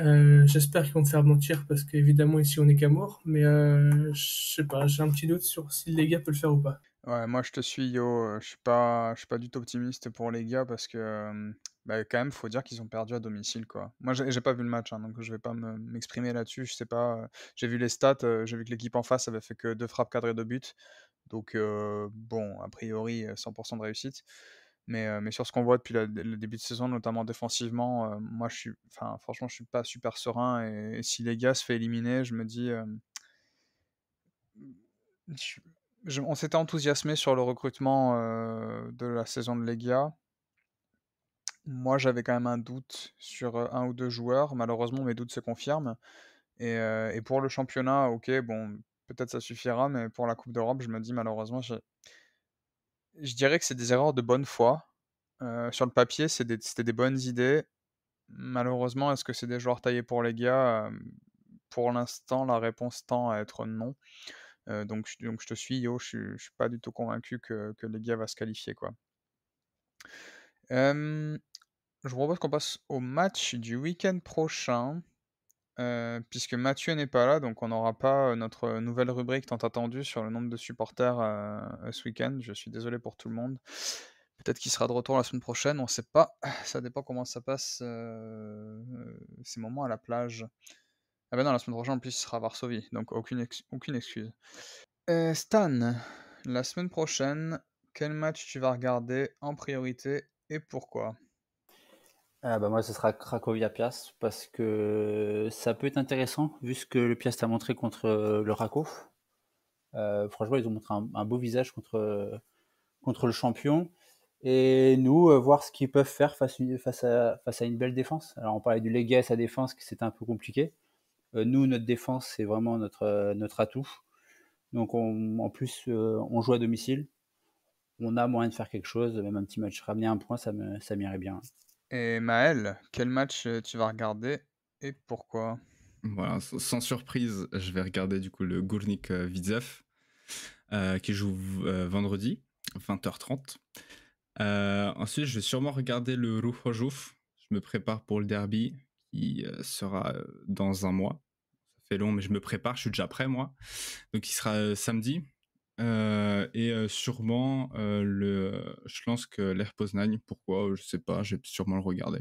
Euh, j'espère qu'ils vont te faire mentir parce qu'évidemment ici on est qu'amour, mort, mais euh, je sais pas, j'ai un petit doute sur si les gars peuvent le faire ou pas. Ouais, moi je te suis, yo. Je suis pas, je suis pas du tout optimiste pour les gars parce que, bah, quand même, faut dire qu'ils ont perdu à domicile, quoi. Moi, j'ai pas vu le match, hein, donc je vais pas m'exprimer là-dessus. Je sais pas. J'ai vu les stats. j'ai vu que l'équipe en face avait fait que deux frappes cadrées de but. Donc bon, a priori, 100% de réussite. Mais, mais sur ce qu'on voit depuis le début de saison, notamment défensivement, moi, je suis, enfin, franchement, je suis pas super serein. Et, si les se fait éliminer, je me dis, on s'était enthousiasmé sur le recrutement de la saison de Legia. Moi, j'avais quand même un doute sur un ou deux joueurs. Malheureusement, mes doutes se confirment. Et, et pour le championnat, ok, bon, peut-être ça suffira, mais pour la Coupe d'Europe, je me dis malheureusement, je dirais que c'est des erreurs de bonne foi. sur le papier, c'était des, bonnes idées. Malheureusement, est-ce que c'est des joueurs taillés pour les gars Pour l'instant, la réponse tend à être non. donc, donc, je te suis, Yo, je, ne suis pas du tout convaincu que, les gars va se qualifier. Quoi. je vous propose qu'on passe au match du week-end prochain. Euh, puisque Mathieu n'est pas là, donc on n'aura pas euh, notre euh, nouvelle rubrique tant attendue sur le nombre de supporters ce week-end. Je suis désolé pour tout le monde. Peut-être qu'il sera de retour la semaine prochaine, on ne sait pas. Ça dépend comment ça passe ces moments à la plage. Ah ben non, la semaine prochaine en plus il sera à Varsovie, donc aucune, aucune excuse. Stan, la semaine prochaine, quel match tu vas regarder en priorité et pourquoi ah bah moi, ce sera Cracovia Piast parce que ça peut être intéressant vu ce que le Piast a montré contre euh, le Rakov. Euh, franchement, ils ont montré un, beau visage contre, euh, contre le champion. Et nous, voir ce qu'ils peuvent faire face, face, à, face à une belle défense. Alors, on parlait du Legay à sa défense, qui c'était un peu compliqué. nous, notre défense, c'est vraiment notre, notre atout. Donc, en plus, on joue à domicile. On a moyen de faire quelque chose, même un petit match. Ramener un point, ça m'irait bien. Et Maël, quel match tu vas regarder et pourquoi? Voilà, sans surprise, je vais regarder du coup le Gournik vizef qui joue vendredi 20h30. ensuite, je vais sûrement regarder le Ruch Je me prépare pour le derby qui sera dans un mois. Ça fait long, mais je me prépare, je suis déjà prêt moi. Donc il sera samedi. Euh, et sûrement le, je pense que l'air Poznań. Pourquoi Je sais pas. J'ai sûrement le regardé.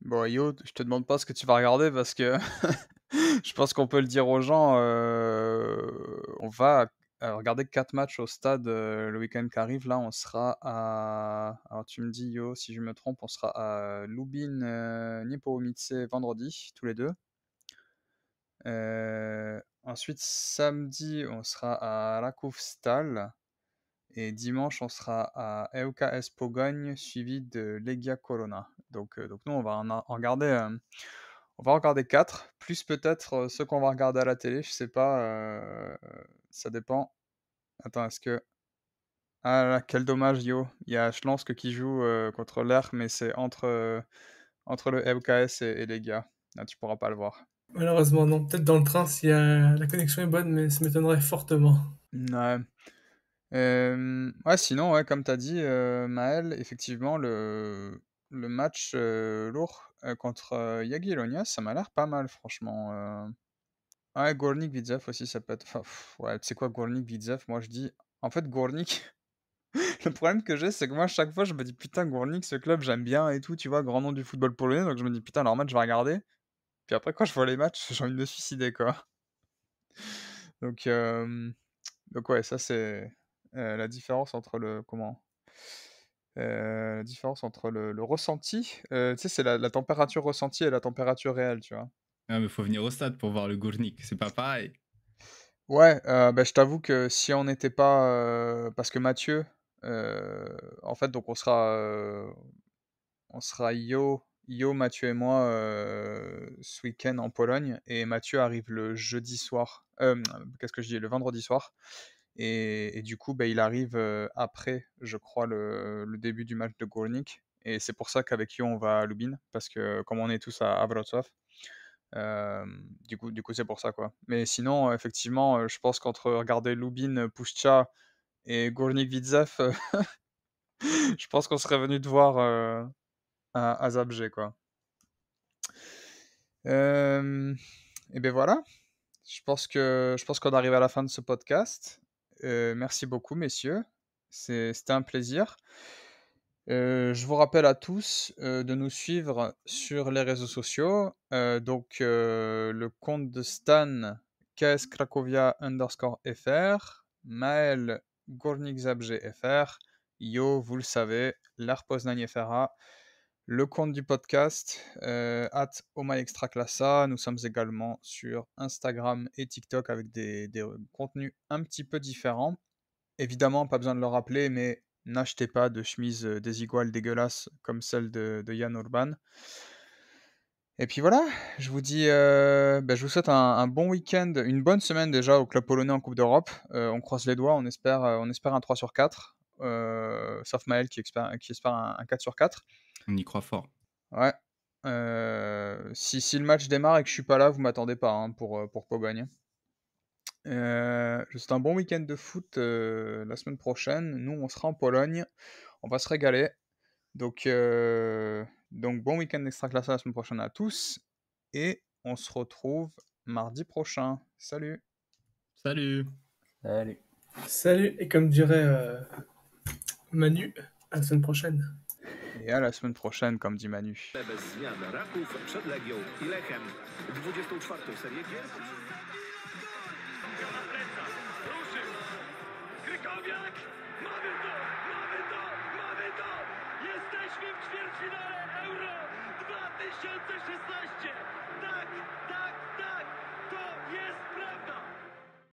Bon, Yo, je te demande pas ce que tu vas regarder parce que je pense qu'on peut le dire aux gens. on va regarder 4 matchs au stade le week-end qui arrive. Là, on sera à. Alors, tu me dis Yo, si je me trompe, on sera à Lubin, Nipomice vendredi, tous les deux. Euh, Ensuite, samedi, on sera à Rakovstal. Et dimanche, on sera à EUKS Pogogne, suivi de Legia Corona. Donc, euh, donc nous, on va en, regarder euh, on va 4, plus peut-être euh, ceux qu'on va regarder à la télé. Je sais pas, ça dépend. Attends, est-ce que. Ah là, quel dommage, yo. Il y a Schlansk qui joue contre l'air, mais c'est entre, entre le EUKS et, et Legia. Là, ah, tu pourras pas le voir. Malheureusement, non. Peut-être dans le train si euh, la connexion est bonne, mais ça m'étonnerait fortement. Ouais. ouais, sinon, ouais, comme tu as dit, euh, Maël, effectivement, le, le match euh, lourd contre Yagi ça m'a l'air pas mal, franchement. Ouais, Gornik Vidzev aussi, ça peut être. ouais, tu sais quoi, Gornik Vidzev, moi je dis. En fait, Gornik. le problème que j'ai, c'est que moi, chaque fois, je me dis putain, Gornik, ce club, j'aime bien et tout, tu vois, grand nom du football polonais, donc je me dis putain, leur match, je vais regarder. Puis après, quand je vois les matchs, j'ai envie de me suicider, quoi. Donc, donc ouais, ça c'est la différence entre le comment. la différence entre le, ressenti, tu sais, c'est la, température ressentie et la température réelle, tu vois. Ah, mais faut venir au stade pour voir le Gournik, c'est pas pareil. Ouais, bah, je t'avoue que si on n'était pas. parce que Mathieu, en fait, donc on sera. on sera yo... Yo, Mathieu et moi euh, ce week-end en Pologne et Mathieu arrive le jeudi soir. Euh, qu'est-ce que je dis Le vendredi soir. Et, du coup, bah, il arrive euh, après, je crois, le, début du match de Gornik. Et c'est pour ça qu'avec Yo, on va à Lubin parce que comme on est tous à, Wrocław, du coup, du coup, c'est pour ça quoi. Mais sinon, effectivement, je pense qu'entre regarder Lubin, Puszcza et Gornik Widzew, je pense qu'on serait venu te voir à, Zabgé, quoi. Euh, et bien voilà. Je pense que je pense qu'on arrive à la fin de ce podcast. Euh, merci beaucoup, messieurs. C'était un plaisir. Euh, je vous rappelle à tous de nous suivre sur les réseaux sociaux. donc le compte de Stan KS Cracovia underscore FR, Maël Gornik Zabgé FR, Yo, vous le savez, l'Arpoznagne FRA le compte du podcast, euh, at Nous sommes également sur Instagram et TikTok avec des, des euh, contenus un petit peu différents. Évidemment, pas besoin de le rappeler, mais n'achetez pas de chemises euh, désiguales dégueulasses comme celle de, Jan Yann Urban. Et puis voilà, je vous dis, ben, je vous souhaite un, bon week-end, une bonne semaine déjà au club polonais en Coupe d'Europe. on croise les doigts, on espère, on espère un 3 sur 4, sauf Maël qui, qui espère un, un 4 sur 4. On y croit fort. Ouais. Euh, si, le match démarre et que je suis pas là, vous m'attendez pas hein, pour, euh, pour Pogogne. Euh, un bon week-end de foot euh, la semaine prochaine. Nous, on sera en Pologne. On va se régaler. Donc, donc bon week-end classe la semaine prochaine à tous. Et on se retrouve mardi prochain. Salut. Salut. Salut. Salut. Et comme dirait Manu, à la semaine prochaine. Et à la semaine prochaine, comme dit Manu. Bez zmian Raków przed Legią i Lechem. 24. serię gier. Jesteśmy w ćwierćfinale Euro 2016!